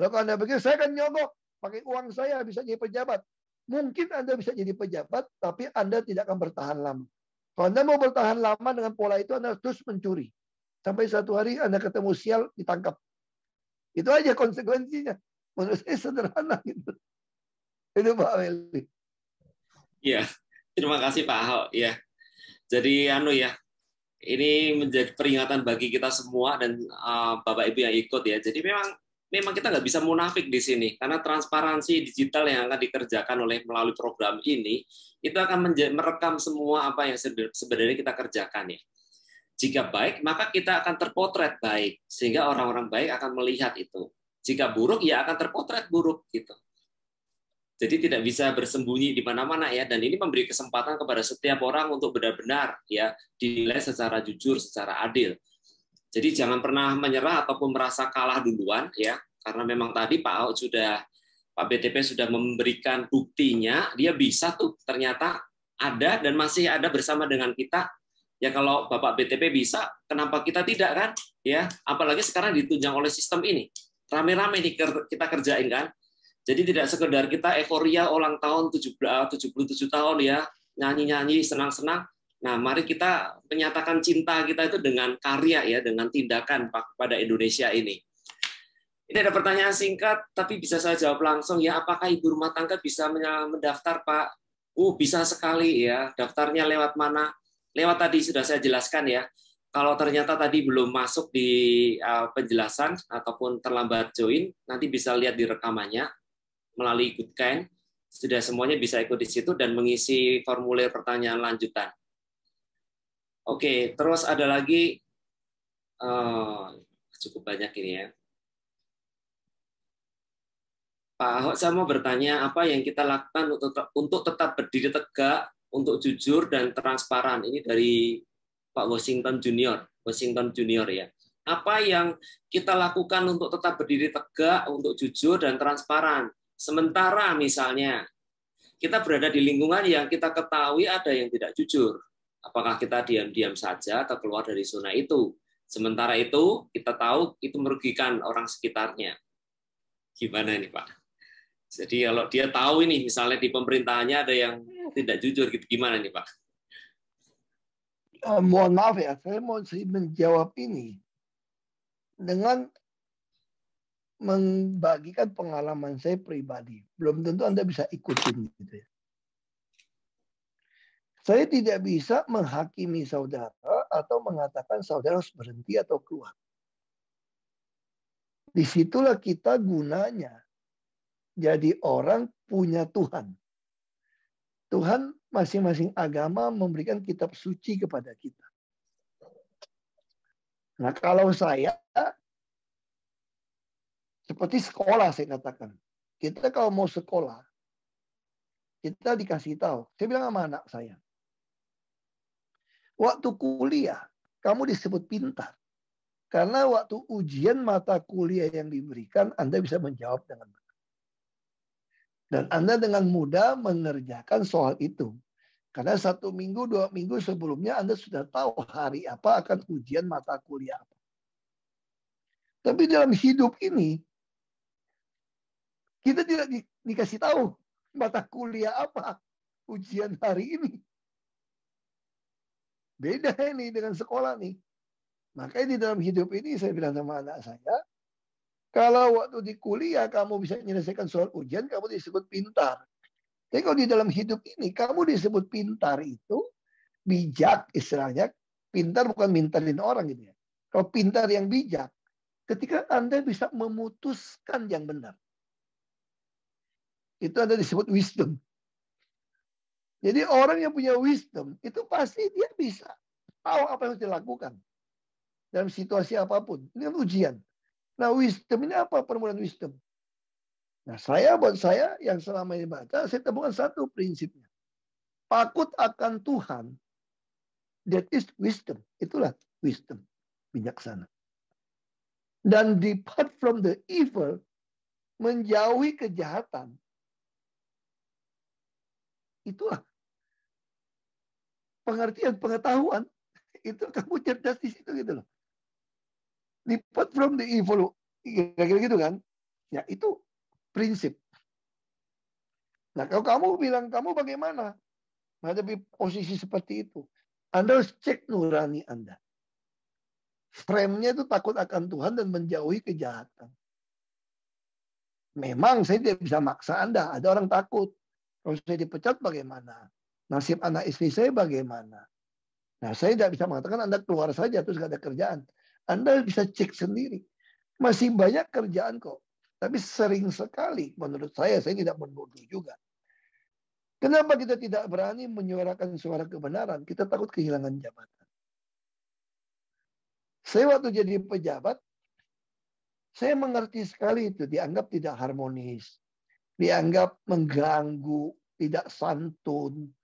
Lalu kalau Anda pikir, saya akan nyogok. Pakai uang saya bisa jadi pejabat. Mungkin Anda bisa jadi pejabat, tapi Anda tidak akan bertahan lama. Kalau Anda mau bertahan lama dengan pola itu, Anda terus mencuri. Sampai satu hari Anda ketemu sial, ditangkap. Itu aja konsekuensinya. Menurut saya sederhana gitu. Itu Pak Weli. Iya, terima kasih Pak Ahok. Ya, jadi anu ya, ini menjadi peringatan bagi kita semua dan uh, Bapak Ibu yang ikut ya. Jadi memang memang kita nggak bisa munafik di sini karena transparansi digital yang akan dikerjakan oleh melalui program ini itu akan merekam semua apa yang sebenarnya kita kerjakan ya. Jika baik, maka kita akan terpotret baik sehingga orang-orang baik akan melihat itu. Jika buruk, ya akan terpotret buruk gitu. Jadi tidak bisa bersembunyi di mana-mana ya dan ini memberi kesempatan kepada setiap orang untuk benar-benar ya dinilai secara jujur, secara adil. Jadi jangan pernah menyerah ataupun merasa kalah duluan ya, karena memang tadi Pak Aok sudah Pak BTP sudah memberikan buktinya, dia bisa tuh ternyata ada dan masih ada bersama dengan kita. Ya kalau Bapak BTP bisa, kenapa kita tidak kan? Ya, apalagi sekarang ditunjang oleh sistem ini. Rame-rame nih kita kerjain kan. Jadi tidak sekedar kita euforia ulang tahun 77 eh, tahun ya, nyanyi-nyanyi senang-senang, Nah, mari kita menyatakan cinta kita itu dengan karya ya, dengan tindakan pak pada Indonesia ini. Ini ada pertanyaan singkat, tapi bisa saya jawab langsung ya. Apakah ibu rumah tangga bisa mendaftar, Pak? Uh, bisa sekali ya. Daftarnya lewat mana? Lewat tadi sudah saya jelaskan ya. Kalau ternyata tadi belum masuk di uh, penjelasan ataupun terlambat join, nanti bisa lihat di rekamannya melalui ikut Sudah semuanya bisa ikut di situ dan mengisi formulir pertanyaan lanjutan. Oke, terus ada lagi uh, cukup banyak ini ya. Pak Ahok, saya mau bertanya apa yang kita lakukan untuk untuk tetap berdiri tegak, untuk jujur dan transparan. Ini dari Pak Washington Junior, Washington Junior ya. Apa yang kita lakukan untuk tetap berdiri tegak, untuk jujur dan transparan? Sementara misalnya kita berada di lingkungan yang kita ketahui ada yang tidak jujur. Apakah kita diam-diam saja atau keluar dari zona itu? Sementara itu, kita tahu itu merugikan orang sekitarnya. Gimana nih, Pak? Jadi kalau dia tahu ini, misalnya di pemerintahannya ada yang tidak jujur, gitu gimana nih, Pak? Eh, mohon maaf ya, saya mau menjawab ini dengan membagikan pengalaman saya pribadi. Belum tentu Anda bisa ikutin gitu ya. Saya tidak bisa menghakimi saudara atau mengatakan saudara harus berhenti atau keluar. Disitulah kita gunanya. Jadi orang punya Tuhan. Tuhan masing-masing agama memberikan kitab suci kepada kita. Nah kalau saya, seperti sekolah saya katakan. Kita kalau mau sekolah, kita dikasih tahu. Saya bilang sama anak saya, Waktu kuliah, kamu disebut pintar. Karena waktu ujian mata kuliah yang diberikan, Anda bisa menjawab dengan benar. Dan Anda dengan mudah mengerjakan soal itu. Karena satu minggu, dua minggu sebelumnya Anda sudah tahu hari apa akan ujian mata kuliah apa. Tapi dalam hidup ini, kita tidak dikasih tahu mata kuliah apa ujian hari ini. Beda ini dengan sekolah nih. Makanya di dalam hidup ini saya bilang sama anak saya, kalau waktu di kuliah kamu bisa menyelesaikan soal ujian, kamu disebut pintar. Tapi kalau di dalam hidup ini kamu disebut pintar itu bijak istilahnya. Pintar bukan mintarin orang gitu ya. Kalau pintar yang bijak, ketika Anda bisa memutuskan yang benar. Itu Anda disebut wisdom. Jadi orang yang punya wisdom itu pasti dia bisa tahu apa yang harus dilakukan dalam situasi apapun. Ini kan ujian. Nah wisdom ini apa permulaan wisdom? Nah saya buat saya yang selama ini baca saya temukan satu prinsipnya. Takut akan Tuhan that is wisdom. Itulah wisdom bijaksana. Dan depart from the evil menjauhi kejahatan Itulah pengertian pengetahuan itu kamu cerdas di situ gitu loh. Lipat from the evil, iya, kira-kira gitu kan? Ya itu prinsip. Nah kalau kamu bilang kamu bagaimana menghadapi posisi seperti itu, Anda harus cek nurani Anda. Frame-nya itu takut akan Tuhan dan menjauhi kejahatan. Memang saya tidak bisa maksa Anda. Ada orang takut. Kalau saya dipecat bagaimana? Nasib anak istri saya bagaimana? Nah, saya tidak bisa mengatakan Anda keluar saja terus gak ada kerjaan. Anda bisa cek sendiri. Masih banyak kerjaan kok. Tapi sering sekali menurut saya, saya tidak menuduh juga. Kenapa kita tidak berani menyuarakan suara kebenaran? Kita takut kehilangan jabatan. Saya waktu jadi pejabat, saya mengerti sekali itu. Dianggap tidak harmonis. Dianggap mengganggu, tidak santun,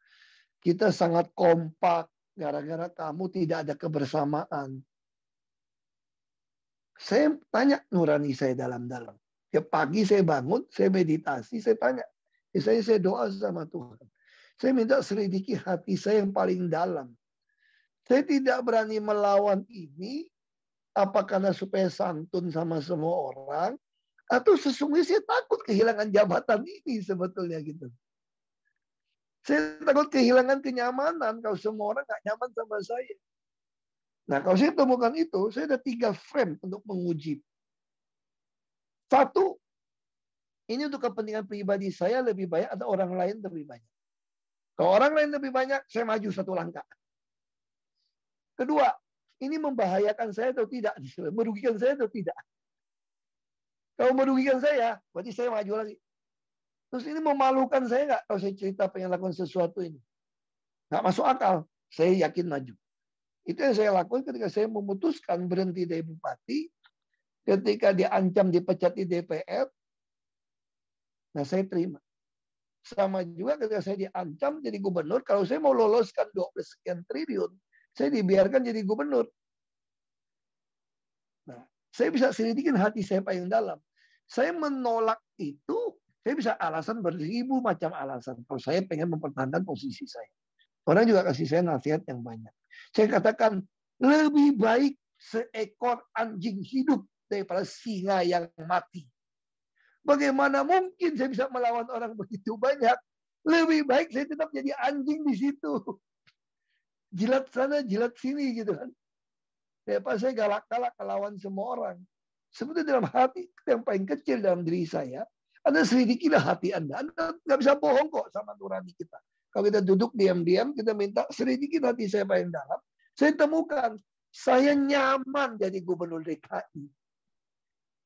kita sangat kompak gara-gara kamu tidak ada kebersamaan. Saya tanya nurani saya dalam-dalam. Ya pagi saya bangun, saya meditasi, saya tanya. Saya, saya doa sama Tuhan. Saya minta selidiki hati saya yang paling dalam. Saya tidak berani melawan ini, apa karena supaya santun sama semua orang, atau sesungguhnya saya takut kehilangan jabatan ini sebetulnya gitu. Saya takut kehilangan kenyamanan kalau semua orang nggak nyaman sama saya. Nah, kalau saya temukan itu, saya ada tiga frame untuk menguji. Satu, ini untuk kepentingan pribadi saya lebih banyak atau orang lain lebih banyak. Kalau orang lain lebih banyak, saya maju satu langkah. Kedua, ini membahayakan saya atau tidak? Merugikan saya atau tidak? Kalau merugikan saya, berarti saya maju lagi. Terus ini memalukan saya nggak kalau saya cerita pengen lakukan sesuatu ini? Nggak masuk akal. Saya yakin maju. Itu yang saya lakukan ketika saya memutuskan berhenti dari bupati, ketika diancam dipecat di DPR, nah saya terima. Sama juga ketika saya diancam jadi gubernur, kalau saya mau loloskan 20 sekian triliun, saya dibiarkan jadi gubernur. Nah, saya bisa selidikin hati saya paling dalam. Saya menolak itu saya bisa alasan beribu macam alasan kalau saya pengen mempertahankan posisi saya. Orang juga kasih saya nasihat yang banyak. Saya katakan lebih baik seekor anjing hidup daripada singa yang mati. Bagaimana mungkin saya bisa melawan orang begitu banyak? Lebih baik saya tetap jadi anjing di situ. Jilat sana, jilat sini gitu kan. Daripada saya galak-galak melawan semua orang. Sebetulnya dalam hati yang paling kecil dalam diri saya, anda selidikilah hati Anda. Anda nggak bisa bohong kok sama nurani kita. Kalau kita duduk diam-diam, kita minta selidikin hati saya paling dalam. Saya temukan, saya nyaman jadi gubernur DKI.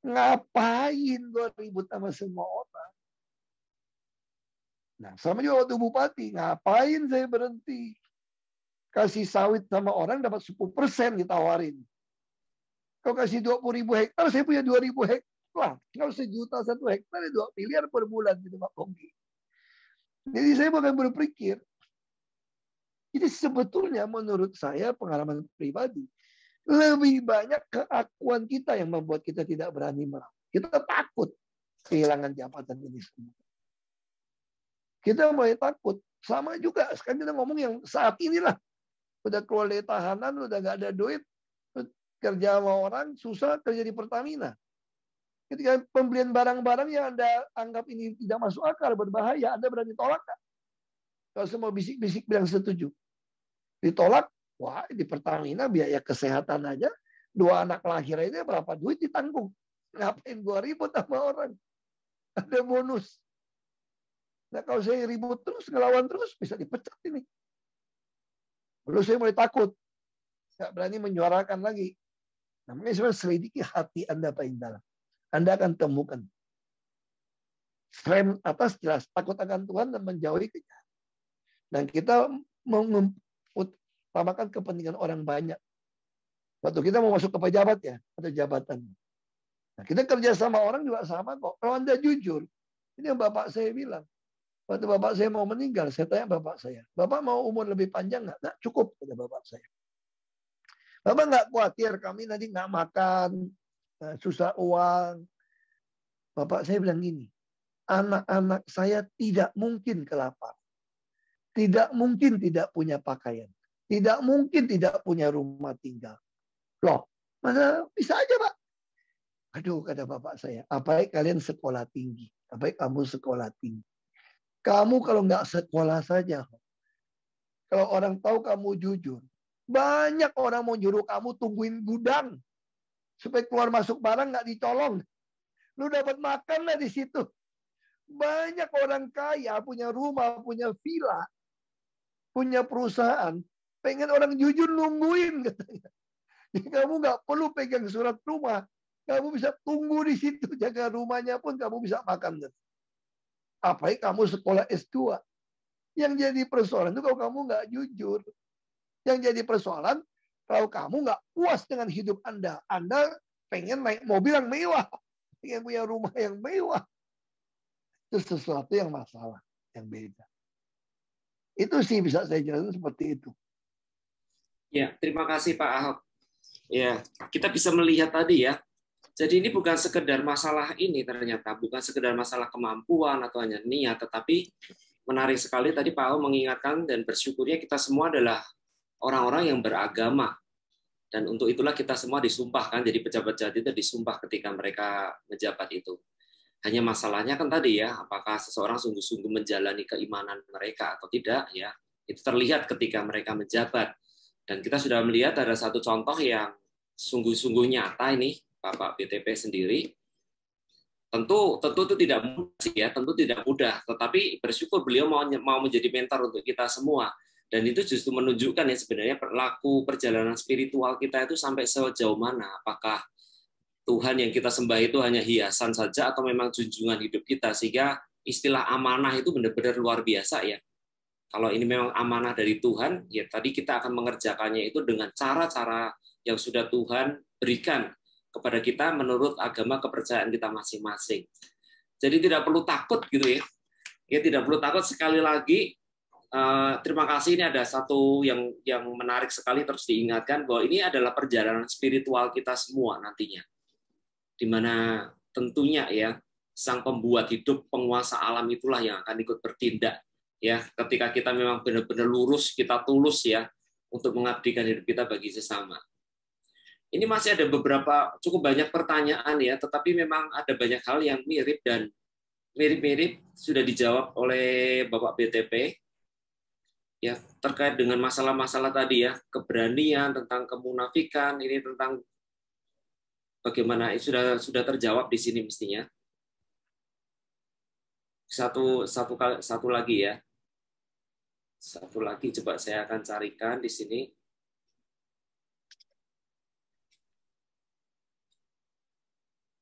Ngapain gue ribut sama semua orang? Nah, sama juga waktu bupati, ngapain saya berhenti? Kasih sawit sama orang dapat 10% ditawarin. Kalau kasih 20 ribu hektar, saya punya 2 ribu hektar lah. Kalau sejuta satu hektare ya dua miliar per bulan gitu Pak Pongki. Jadi saya bukan berpikir. Jadi sebetulnya menurut saya pengalaman pribadi lebih banyak keakuan kita yang membuat kita tidak berani melawan. Kita takut kehilangan jabatan ini semua. Kita mulai takut. Sama juga sekarang kita ngomong yang saat inilah udah keluar dari tahanan, udah nggak ada duit, kerja sama orang susah kerja di Pertamina. Ketika pembelian barang-barang yang Anda anggap ini tidak masuk akal, berbahaya, Anda berani tolak nggak? Kalau semua bisik-bisik bilang setuju. Ditolak, wah di Pertamina biaya kesehatan aja, dua anak lahir aja berapa duit ditanggung. Ngapain gua ribut sama orang? Ada bonus. Nah kalau saya ribut terus, ngelawan terus, bisa dipecat ini. Lalu saya mulai takut. tidak berani menyuarakan lagi. Namanya sebenarnya selidiki hati Anda paling dalam. Anda akan temukan. Frame atas jelas takut akan Tuhan dan menjauhi kejahatan. Dan kita mengutamakan kepentingan orang banyak. Waktu kita mau masuk ke pejabat ya, atau jabatan. Nah, kita kerja sama orang juga sama kok. Kalau Anda jujur, ini yang Bapak saya bilang. Waktu bapak saya mau meninggal, saya tanya bapak saya, bapak mau umur lebih panjang nggak? Nah, cukup, kata bapak saya. Bapak nggak khawatir kami nanti nggak makan, Eh, susah uang. Bapak saya bilang gini, anak-anak saya tidak mungkin kelaparan. Tidak mungkin tidak punya pakaian. Tidak mungkin tidak punya rumah tinggal. Loh, masa bisa aja Pak? Aduh, kata bapak saya, apalagi kalian sekolah tinggi. Apalagi kamu sekolah tinggi. Kamu kalau nggak sekolah saja, kalau orang tahu kamu jujur, banyak orang mau nyuruh kamu tungguin gudang supaya keluar masuk barang nggak ditolong. Lu dapat makan lah di situ. Banyak orang kaya punya rumah, punya villa, punya perusahaan, pengen orang jujur nungguin katanya. kamu nggak perlu pegang surat rumah, kamu bisa tunggu di situ jaga rumahnya pun kamu bisa makan. Apa kamu sekolah S2. Yang jadi persoalan itu kalau kamu nggak jujur. Yang jadi persoalan kalau kamu nggak puas dengan hidup Anda, Anda pengen naik mobil yang mewah, pengen punya rumah yang mewah, itu sesuatu yang masalah, yang beda. Itu sih bisa saya jelaskan seperti itu. Ya, terima kasih Pak Ahok. Ya, kita bisa melihat tadi ya, jadi ini bukan sekedar masalah ini ternyata, bukan sekedar masalah kemampuan atau hanya niat, tetapi menarik sekali tadi Pak Ahok mengingatkan dan bersyukurnya kita semua adalah orang-orang yang beragama. Dan untuk itulah kita semua disumpahkan, jadi pejabat-pejabat itu disumpah ketika mereka menjabat itu. Hanya masalahnya kan tadi ya, apakah seseorang sungguh-sungguh menjalani keimanan mereka atau tidak ya. Itu terlihat ketika mereka menjabat. Dan kita sudah melihat ada satu contoh yang sungguh-sungguh nyata ini Bapak BTP sendiri. Tentu tentu itu tidak mudah ya, tentu tidak mudah, tetapi bersyukur beliau mau mau menjadi mentor untuk kita semua dan itu justru menunjukkan ya sebenarnya perilaku perjalanan spiritual kita itu sampai sejauh mana apakah Tuhan yang kita sembah itu hanya hiasan saja atau memang junjungan hidup kita sehingga istilah amanah itu benar-benar luar biasa ya kalau ini memang amanah dari Tuhan ya tadi kita akan mengerjakannya itu dengan cara-cara yang sudah Tuhan berikan kepada kita menurut agama kepercayaan kita masing-masing jadi tidak perlu takut gitu ya ya tidak perlu takut sekali lagi Eh, terima kasih ini ada satu yang yang menarik sekali terus diingatkan bahwa ini adalah perjalanan spiritual kita semua nantinya. Di mana tentunya ya sang pembuat hidup penguasa alam itulah yang akan ikut bertindak ya ketika kita memang benar-benar lurus kita tulus ya untuk mengabdikan hidup kita bagi sesama. Ini masih ada beberapa cukup banyak pertanyaan ya tetapi memang ada banyak hal yang mirip dan mirip-mirip sudah dijawab oleh Bapak BTP ya terkait dengan masalah-masalah tadi ya keberanian tentang kemunafikan ini tentang bagaimana sudah sudah terjawab di sini mestinya satu satu kali satu lagi ya satu lagi coba saya akan carikan di sini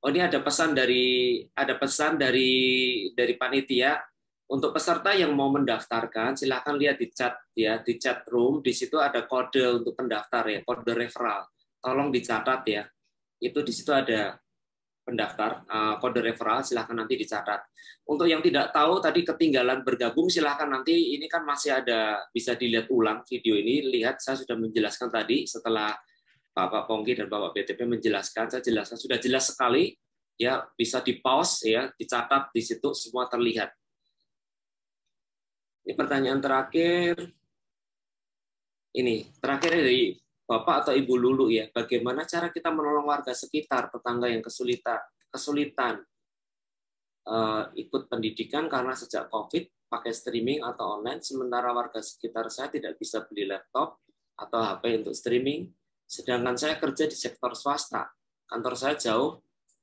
oh ini ada pesan dari ada pesan dari dari panitia untuk peserta yang mau mendaftarkan, silahkan lihat di chat ya, di chat room. Di situ ada kode untuk pendaftar ya, kode referral. Tolong dicatat ya. Itu di situ ada pendaftar eh, kode referral. Silahkan nanti dicatat. Untuk yang tidak tahu tadi ketinggalan bergabung, silahkan nanti ini kan masih ada bisa dilihat ulang video ini. Lihat saya sudah menjelaskan tadi setelah Bapak Pongki dan Bapak BTP menjelaskan. Saya jelaskan sudah jelas sekali ya bisa di pause ya dicatat di situ semua terlihat ini pertanyaan terakhir. Ini terakhir dari Bapak atau Ibu Lulu ya. Bagaimana cara kita menolong warga sekitar tetangga yang kesulitan kesulitan uh, ikut pendidikan karena sejak COVID pakai streaming atau online, sementara warga sekitar saya tidak bisa beli laptop atau HP untuk streaming, sedangkan saya kerja di sektor swasta. Kantor saya jauh,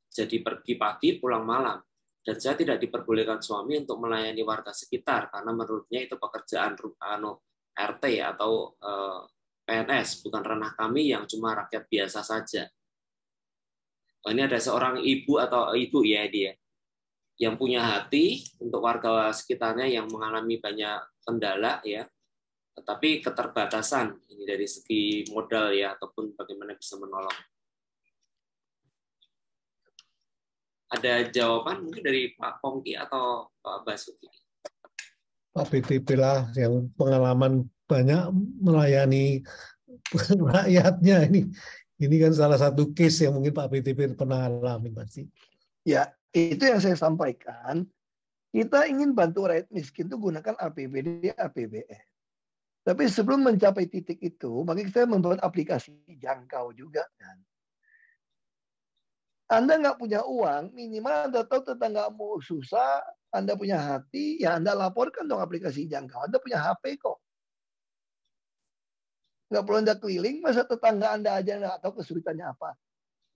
jadi pergi pagi, pulang malam dan saya tidak diperbolehkan suami untuk melayani warga sekitar karena menurutnya itu pekerjaan ano RT atau eh, PNS bukan ranah kami yang cuma rakyat biasa saja. Oh, ini ada seorang ibu atau ibu ya dia ya, yang punya hati untuk warga sekitarnya yang mengalami banyak kendala ya tetapi keterbatasan ini dari segi modal ya ataupun bagaimana bisa menolong. ada jawaban mungkin dari Pak Pongki atau Pak Basuki? Pak BTP lah yang pengalaman banyak melayani rakyatnya ini ini kan salah satu case yang mungkin Pak BTP pernah alami pasti. Ya, itu yang saya sampaikan. Kita ingin bantu rakyat miskin itu gunakan APBD, APBN. Tapi sebelum mencapai titik itu, maka kita membuat aplikasi jangkau juga kan. Anda nggak punya uang, minimal Anda tahu tetangga mau susah, Anda punya hati, ya Anda laporkan dong aplikasi jangkau. Anda punya HP kok. Nggak perlu Anda keliling, masa tetangga Anda aja nggak tahu kesulitannya apa.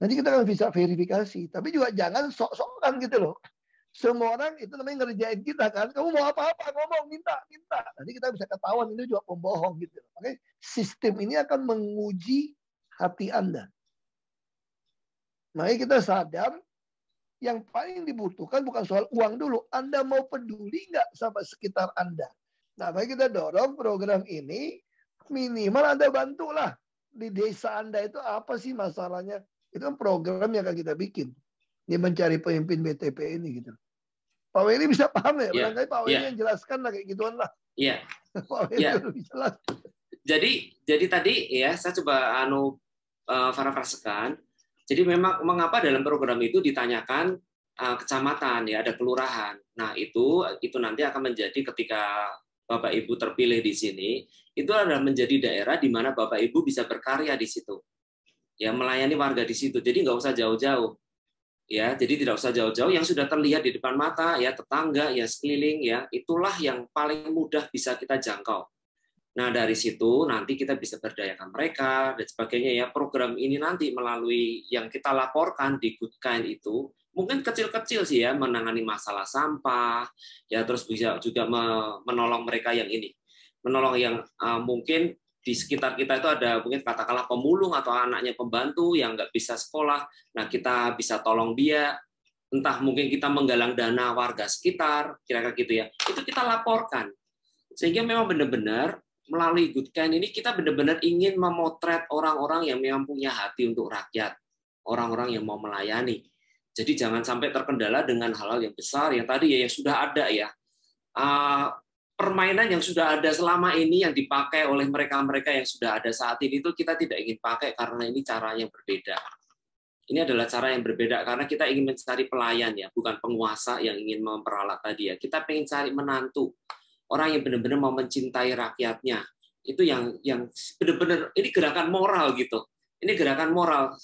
Nanti kita akan bisa verifikasi. Tapi juga jangan sok-sokan gitu loh. Semua orang itu namanya ngerjain kita kan. Kamu mau apa-apa, ngomong, minta, minta. Nanti kita bisa ketahuan, ini juga pembohong gitu. Loh. Oke? Sistem ini akan menguji hati Anda. Mari kita sadar yang paling dibutuhkan bukan soal uang dulu. Anda mau peduli nggak sama sekitar Anda? Nah, mari kita dorong program ini minimal Anda bantulah di desa Anda itu apa sih masalahnya? Itu kan program yang akan kita bikin. Ini mencari pemimpin BTP ini gitu. Pak Weni bisa paham ya? Yeah. Pak Weni yeah. yang jelaskan lah kayak gituan lah. Iya. Yeah. Pak Weni yeah. Iya. Jadi jadi tadi ya saya coba anu uh, parafrasekan jadi memang mengapa dalam program itu ditanyakan uh, kecamatan ya ada kelurahan. Nah, itu itu nanti akan menjadi ketika Bapak Ibu terpilih di sini, itu adalah menjadi daerah di mana Bapak Ibu bisa berkarya di situ. Ya, melayani warga di situ. Jadi nggak usah jauh-jauh ya jadi tidak usah jauh-jauh yang sudah terlihat di depan mata ya tetangga ya sekeliling ya itulah yang paling mudah bisa kita jangkau Nah, dari situ nanti kita bisa berdayakan mereka dan sebagainya ya. Program ini nanti melalui yang kita laporkan di Good Kind itu mungkin kecil-kecil sih ya menangani masalah sampah ya terus bisa juga menolong mereka yang ini. Menolong yang uh, mungkin di sekitar kita itu ada mungkin katakanlah pemulung atau anaknya pembantu yang nggak bisa sekolah. Nah, kita bisa tolong dia entah mungkin kita menggalang dana warga sekitar, kira-kira gitu ya. Itu kita laporkan. Sehingga memang benar-benar melalui Good Kind ini kita benar-benar ingin memotret orang-orang yang memang punya hati untuk rakyat, orang-orang yang mau melayani. Jadi jangan sampai terkendala dengan hal-hal yang besar yang tadi ya yang sudah ada ya. Uh, permainan yang sudah ada selama ini yang dipakai oleh mereka-mereka yang sudah ada saat ini itu kita tidak ingin pakai karena ini cara yang berbeda. Ini adalah cara yang berbeda karena kita ingin mencari pelayan ya, bukan penguasa yang ingin memperalat tadi ya. Kita ingin cari menantu orang yang benar-benar mau mencintai rakyatnya itu yang yang benar-benar ini gerakan moral gitu ini gerakan moral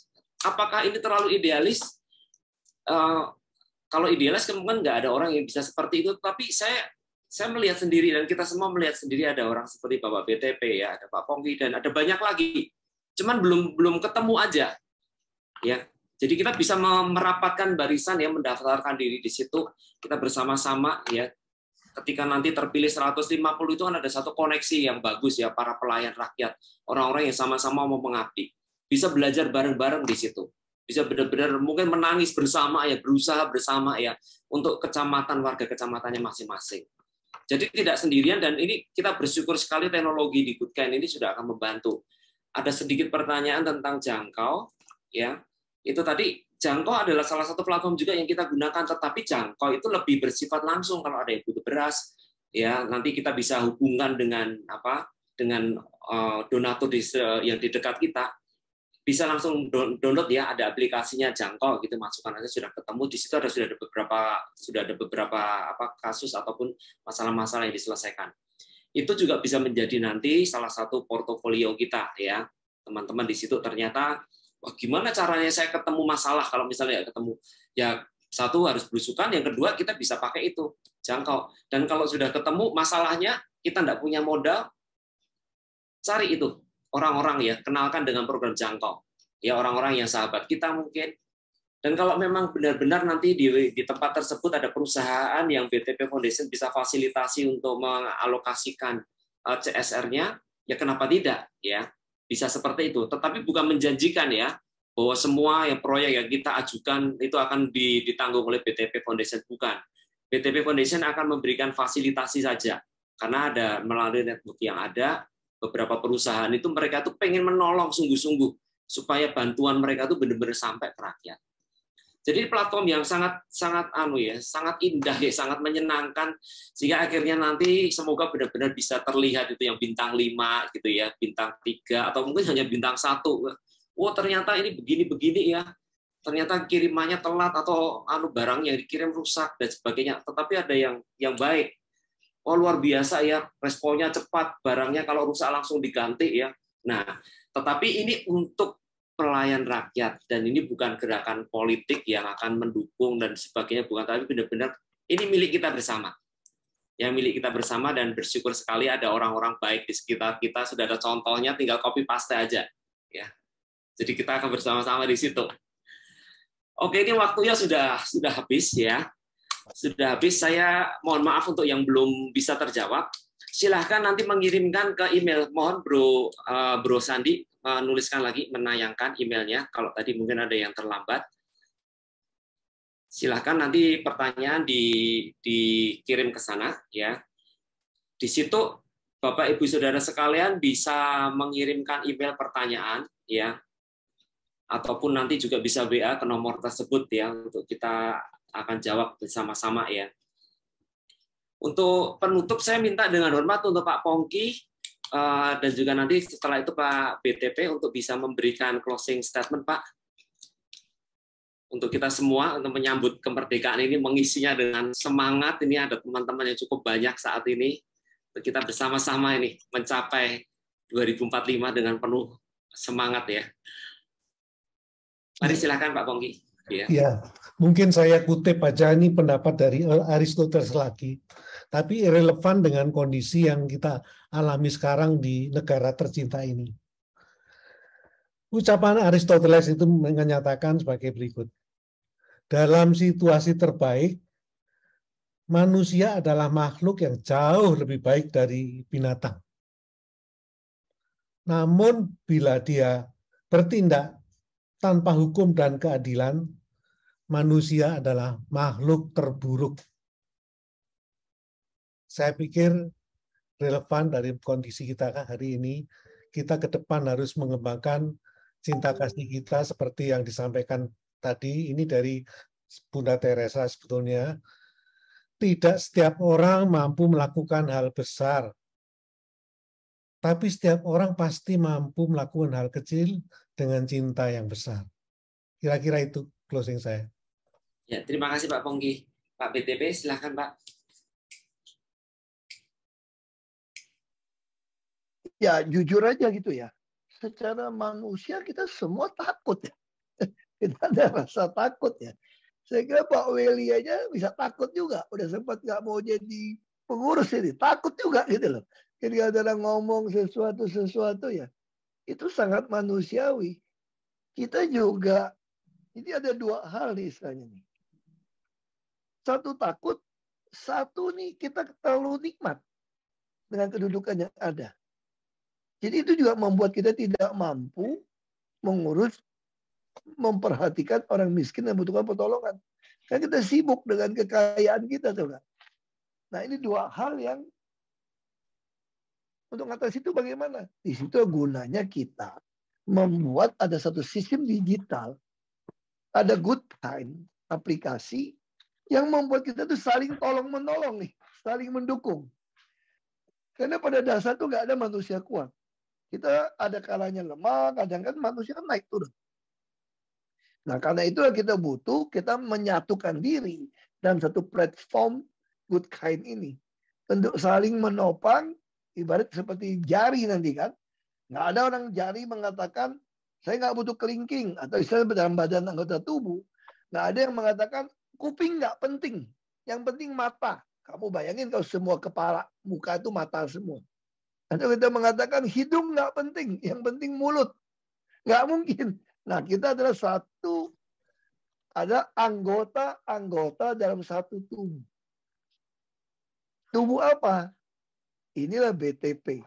apakah ini terlalu idealis uh, kalau idealis kemungkinan nggak ada orang yang bisa seperti itu tapi saya saya melihat sendiri dan kita semua melihat sendiri ada orang seperti Bapak BTP ya ada Pak Pongki dan ada banyak lagi cuman belum belum ketemu aja ya jadi kita bisa merapatkan barisan ya mendaftarkan diri di situ kita bersama-sama ya ketika nanti terpilih 150 itu kan ada satu koneksi yang bagus ya para pelayan rakyat, orang-orang yang sama-sama mau mengabdi. Bisa belajar bareng-bareng di situ. Bisa benar-benar mungkin menangis bersama ya, berusaha bersama ya untuk kecamatan warga kecamatannya masing-masing. Jadi tidak sendirian dan ini kita bersyukur sekali teknologi di Goodkind ini sudah akan membantu. Ada sedikit pertanyaan tentang jangkau ya. Itu tadi Jangkau adalah salah satu platform juga yang kita gunakan, tetapi jangkau itu lebih bersifat langsung kalau ada yang butuh beras, ya nanti kita bisa hubungan dengan apa dengan uh, donatur di, uh, yang di dekat kita bisa langsung download ya ada aplikasinya jangkau gitu masukkan aja sudah ketemu di situ ada sudah ada beberapa sudah ada beberapa apa kasus ataupun masalah-masalah yang diselesaikan itu juga bisa menjadi nanti salah satu portofolio kita ya teman-teman di situ ternyata gimana caranya saya ketemu masalah kalau misalnya ya ketemu ya satu harus berusukan, yang kedua kita bisa pakai itu jangkau dan kalau sudah ketemu masalahnya kita tidak punya modal cari itu orang-orang ya kenalkan dengan program jangkau ya orang-orang yang sahabat kita mungkin dan kalau memang benar-benar nanti di, di tempat tersebut ada perusahaan yang BTP Foundation bisa fasilitasi untuk mengalokasikan eh, CSR-nya, ya kenapa tidak ya bisa seperti itu. Tetapi bukan menjanjikan ya bahwa semua yang proyek yang kita ajukan itu akan ditanggung oleh BTP Foundation bukan. BTP Foundation akan memberikan fasilitasi saja karena ada melalui network yang ada beberapa perusahaan itu mereka tuh pengen menolong sungguh-sungguh supaya bantuan mereka tuh benar-benar sampai ke rakyat. Jadi platform yang sangat sangat anu ya, sangat indah ya, sangat menyenangkan sehingga akhirnya nanti semoga benar-benar bisa terlihat itu yang bintang 5 gitu ya, bintang 3 atau mungkin hanya bintang 1. Oh, ternyata ini begini-begini ya. Ternyata kirimannya telat atau anu barang yang dikirim rusak dan sebagainya. Tetapi ada yang yang baik. Oh, luar biasa ya, responnya cepat, barangnya kalau rusak langsung diganti ya. Nah, tetapi ini untuk pelayan rakyat dan ini bukan gerakan politik yang akan mendukung dan sebagainya bukan tapi benar-benar ini milik kita bersama yang milik kita bersama dan bersyukur sekali ada orang-orang baik di sekitar kita sudah ada contohnya tinggal copy paste aja ya jadi kita akan bersama-sama di situ oke ini waktunya sudah sudah habis ya sudah habis saya mohon maaf untuk yang belum bisa terjawab silahkan nanti mengirimkan ke email. Mohon Bro uh, Bro Sandi menuliskan lagi menayangkan emailnya kalau tadi mungkin ada yang terlambat. Silahkan nanti pertanyaan di dikirim ke sana ya. Di situ Bapak Ibu Saudara sekalian bisa mengirimkan email pertanyaan ya ataupun nanti juga bisa WA ke nomor tersebut ya untuk kita akan jawab bersama-sama ya. Untuk penutup saya minta dengan hormat untuk Pak Pongki eh, dan juga nanti setelah itu Pak BTP untuk bisa memberikan closing statement Pak untuk kita semua untuk menyambut kemerdekaan ini mengisinya dengan semangat ini ada teman-teman yang cukup banyak saat ini kita bersama-sama ini mencapai 2045 dengan penuh semangat ya. Mari silakan Pak Pongki. Ya. ya, mungkin saya kutip aja ini pendapat dari Aristoteles lagi tapi relevan dengan kondisi yang kita alami sekarang di negara tercinta ini. Ucapan Aristoteles itu menyatakan sebagai berikut. Dalam situasi terbaik, manusia adalah makhluk yang jauh lebih baik dari binatang. Namun bila dia bertindak tanpa hukum dan keadilan, manusia adalah makhluk terburuk saya pikir relevan dari kondisi kita hari ini. Kita ke depan harus mengembangkan cinta kasih kita seperti yang disampaikan tadi. Ini dari Bunda Teresa sebetulnya. Tidak setiap orang mampu melakukan hal besar. Tapi setiap orang pasti mampu melakukan hal kecil dengan cinta yang besar. Kira-kira itu closing saya. Ya, terima kasih Pak Pongki. Pak BTP, silahkan Pak. ya jujur aja gitu ya. Secara manusia kita semua takut ya. Kita ada rasa takut ya. Saya kira Pak Weli aja bisa takut juga. Udah sempat nggak mau jadi pengurus ini. Takut juga gitu loh. Jadi ada ngomong sesuatu-sesuatu ya. Itu sangat manusiawi. Kita juga, ini ada dua hal nih istilahnya nih. Satu takut, satu nih kita terlalu nikmat dengan kedudukan yang ada. Jadi itu juga membuat kita tidak mampu mengurus, memperhatikan orang miskin yang butuhkan pertolongan. Karena kita sibuk dengan kekayaan kita, tuh Nah ini dua hal yang untuk atas itu bagaimana? Di situ gunanya kita membuat ada satu sistem digital, ada good time aplikasi yang membuat kita tuh saling tolong menolong nih, saling mendukung. Karena pada dasar tuh nggak ada manusia kuat. Kita ada kalanya lemah, kadang kan manusia kan naik turun. Nah karena itu kita butuh kita menyatukan diri dalam satu platform good kind ini. Untuk saling menopang, ibarat seperti jari nanti kan. Nggak ada orang jari mengatakan, saya nggak butuh kelingking, atau istilah dalam badan anggota tubuh. Nggak ada yang mengatakan, kuping nggak penting. Yang penting mata. Kamu bayangin kalau semua kepala, muka itu mata semua. Atau kita mengatakan hidung nggak penting, yang penting mulut. Nggak mungkin. Nah, kita adalah satu, ada anggota-anggota dalam satu tubuh. Tubuh apa? Inilah BTP.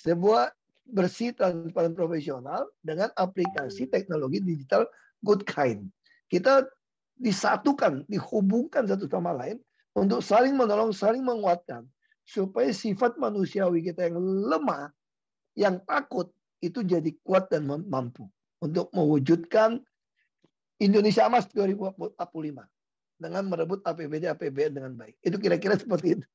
Sebuah bersih transparan profesional dengan aplikasi teknologi digital good kind. Kita disatukan, dihubungkan satu sama lain untuk saling menolong, saling menguatkan supaya sifat manusiawi kita yang lemah, yang takut itu jadi kuat dan mampu untuk mewujudkan Indonesia Emas 2045 dengan merebut APBD APBN dengan baik. Itu kira-kira seperti itu.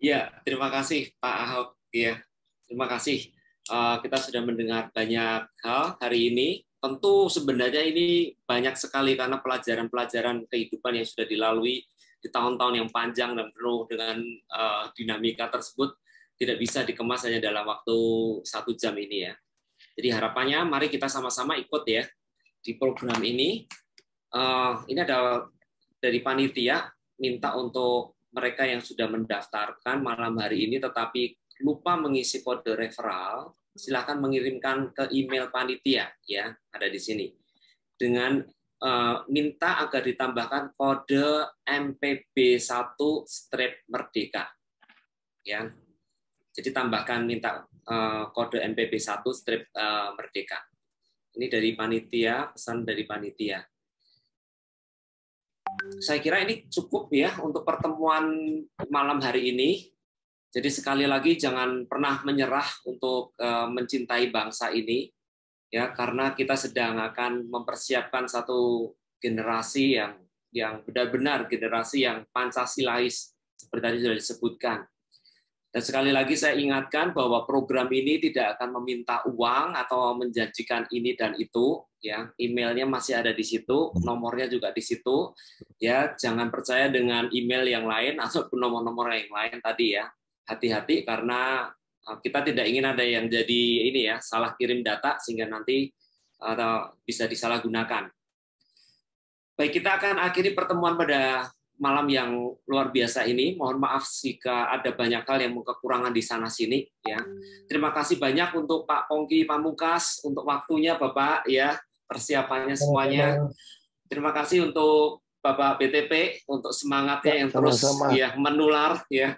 Ya, terima kasih Pak Ahok. Ya, terima kasih. Eh, kita sudah mendengar banyak hal hari ini. Tentu sebenarnya ini banyak sekali karena pelajaran-pelajaran kehidupan yang sudah dilalui di tahun-tahun yang panjang dan penuh dengan uh, dinamika tersebut tidak bisa dikemas hanya dalam waktu satu jam ini ya. Jadi harapannya mari kita sama-sama ikut ya di program ini. Uh, ini ada dari panitia minta untuk mereka yang sudah mendaftarkan malam hari ini tetapi lupa mengisi kode referral, silahkan mengirimkan ke email panitia ya ada di sini dengan Eh, minta agar ditambahkan kode MPB1 strip merdeka. Ya. Jadi tambahkan minta eh, kode MPB1 strip eh, merdeka. Ini dari panitia, pesan dari panitia. Saya kira ini cukup ya untuk pertemuan malam hari ini. Jadi sekali lagi jangan pernah menyerah untuk mencintai bangsa ini ya karena kita sedang akan mempersiapkan satu generasi yang yang benar-benar generasi yang pancasilais seperti tadi sudah disebutkan. Dan sekali lagi saya ingatkan bahwa program ini tidak akan meminta uang atau menjanjikan ini dan itu, ya. Emailnya masih ada di situ, nomornya juga di situ. Ya, jangan percaya dengan email yang lain ataupun nomor-nomor yang lain tadi ya. Hati-hati karena Eh, kita tidak ingin ada yang jadi ini ya salah kirim data sehingga nanti eh, atau bisa disalahgunakan. Baik, kita akan akhiri pertemuan pada malam yang luar biasa ini. Mohon maaf jika ada banyak hal yang kekurangan di sana sini ya. Terima kasih banyak untuk Pak Pongki Pamungkas untuk waktunya Bapak ya, persiapannya semuanya. Terima kasih untuk Bapak BTP untuk semangatnya ya, yang terus ya menular ya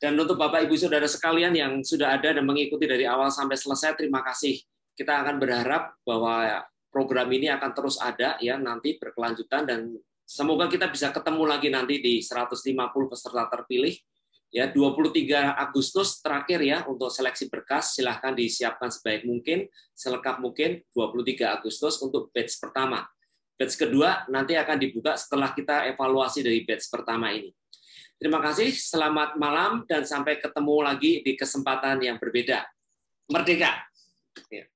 dan untuk Bapak Ibu Saudara sekalian yang sudah ada dan mengikuti dari awal sampai selesai, terima kasih. Kita akan berharap bahwa program ini akan terus ada ya nanti berkelanjutan dan semoga kita bisa ketemu lagi nanti di 150 peserta terpilih ya 23 Agustus terakhir ya untuk seleksi berkas silahkan disiapkan sebaik mungkin selengkap mungkin 23 Agustus untuk batch pertama batch kedua nanti akan dibuka setelah kita evaluasi dari batch pertama ini Terima kasih, selamat malam, dan sampai ketemu lagi di kesempatan yang berbeda. Merdeka! Yeah.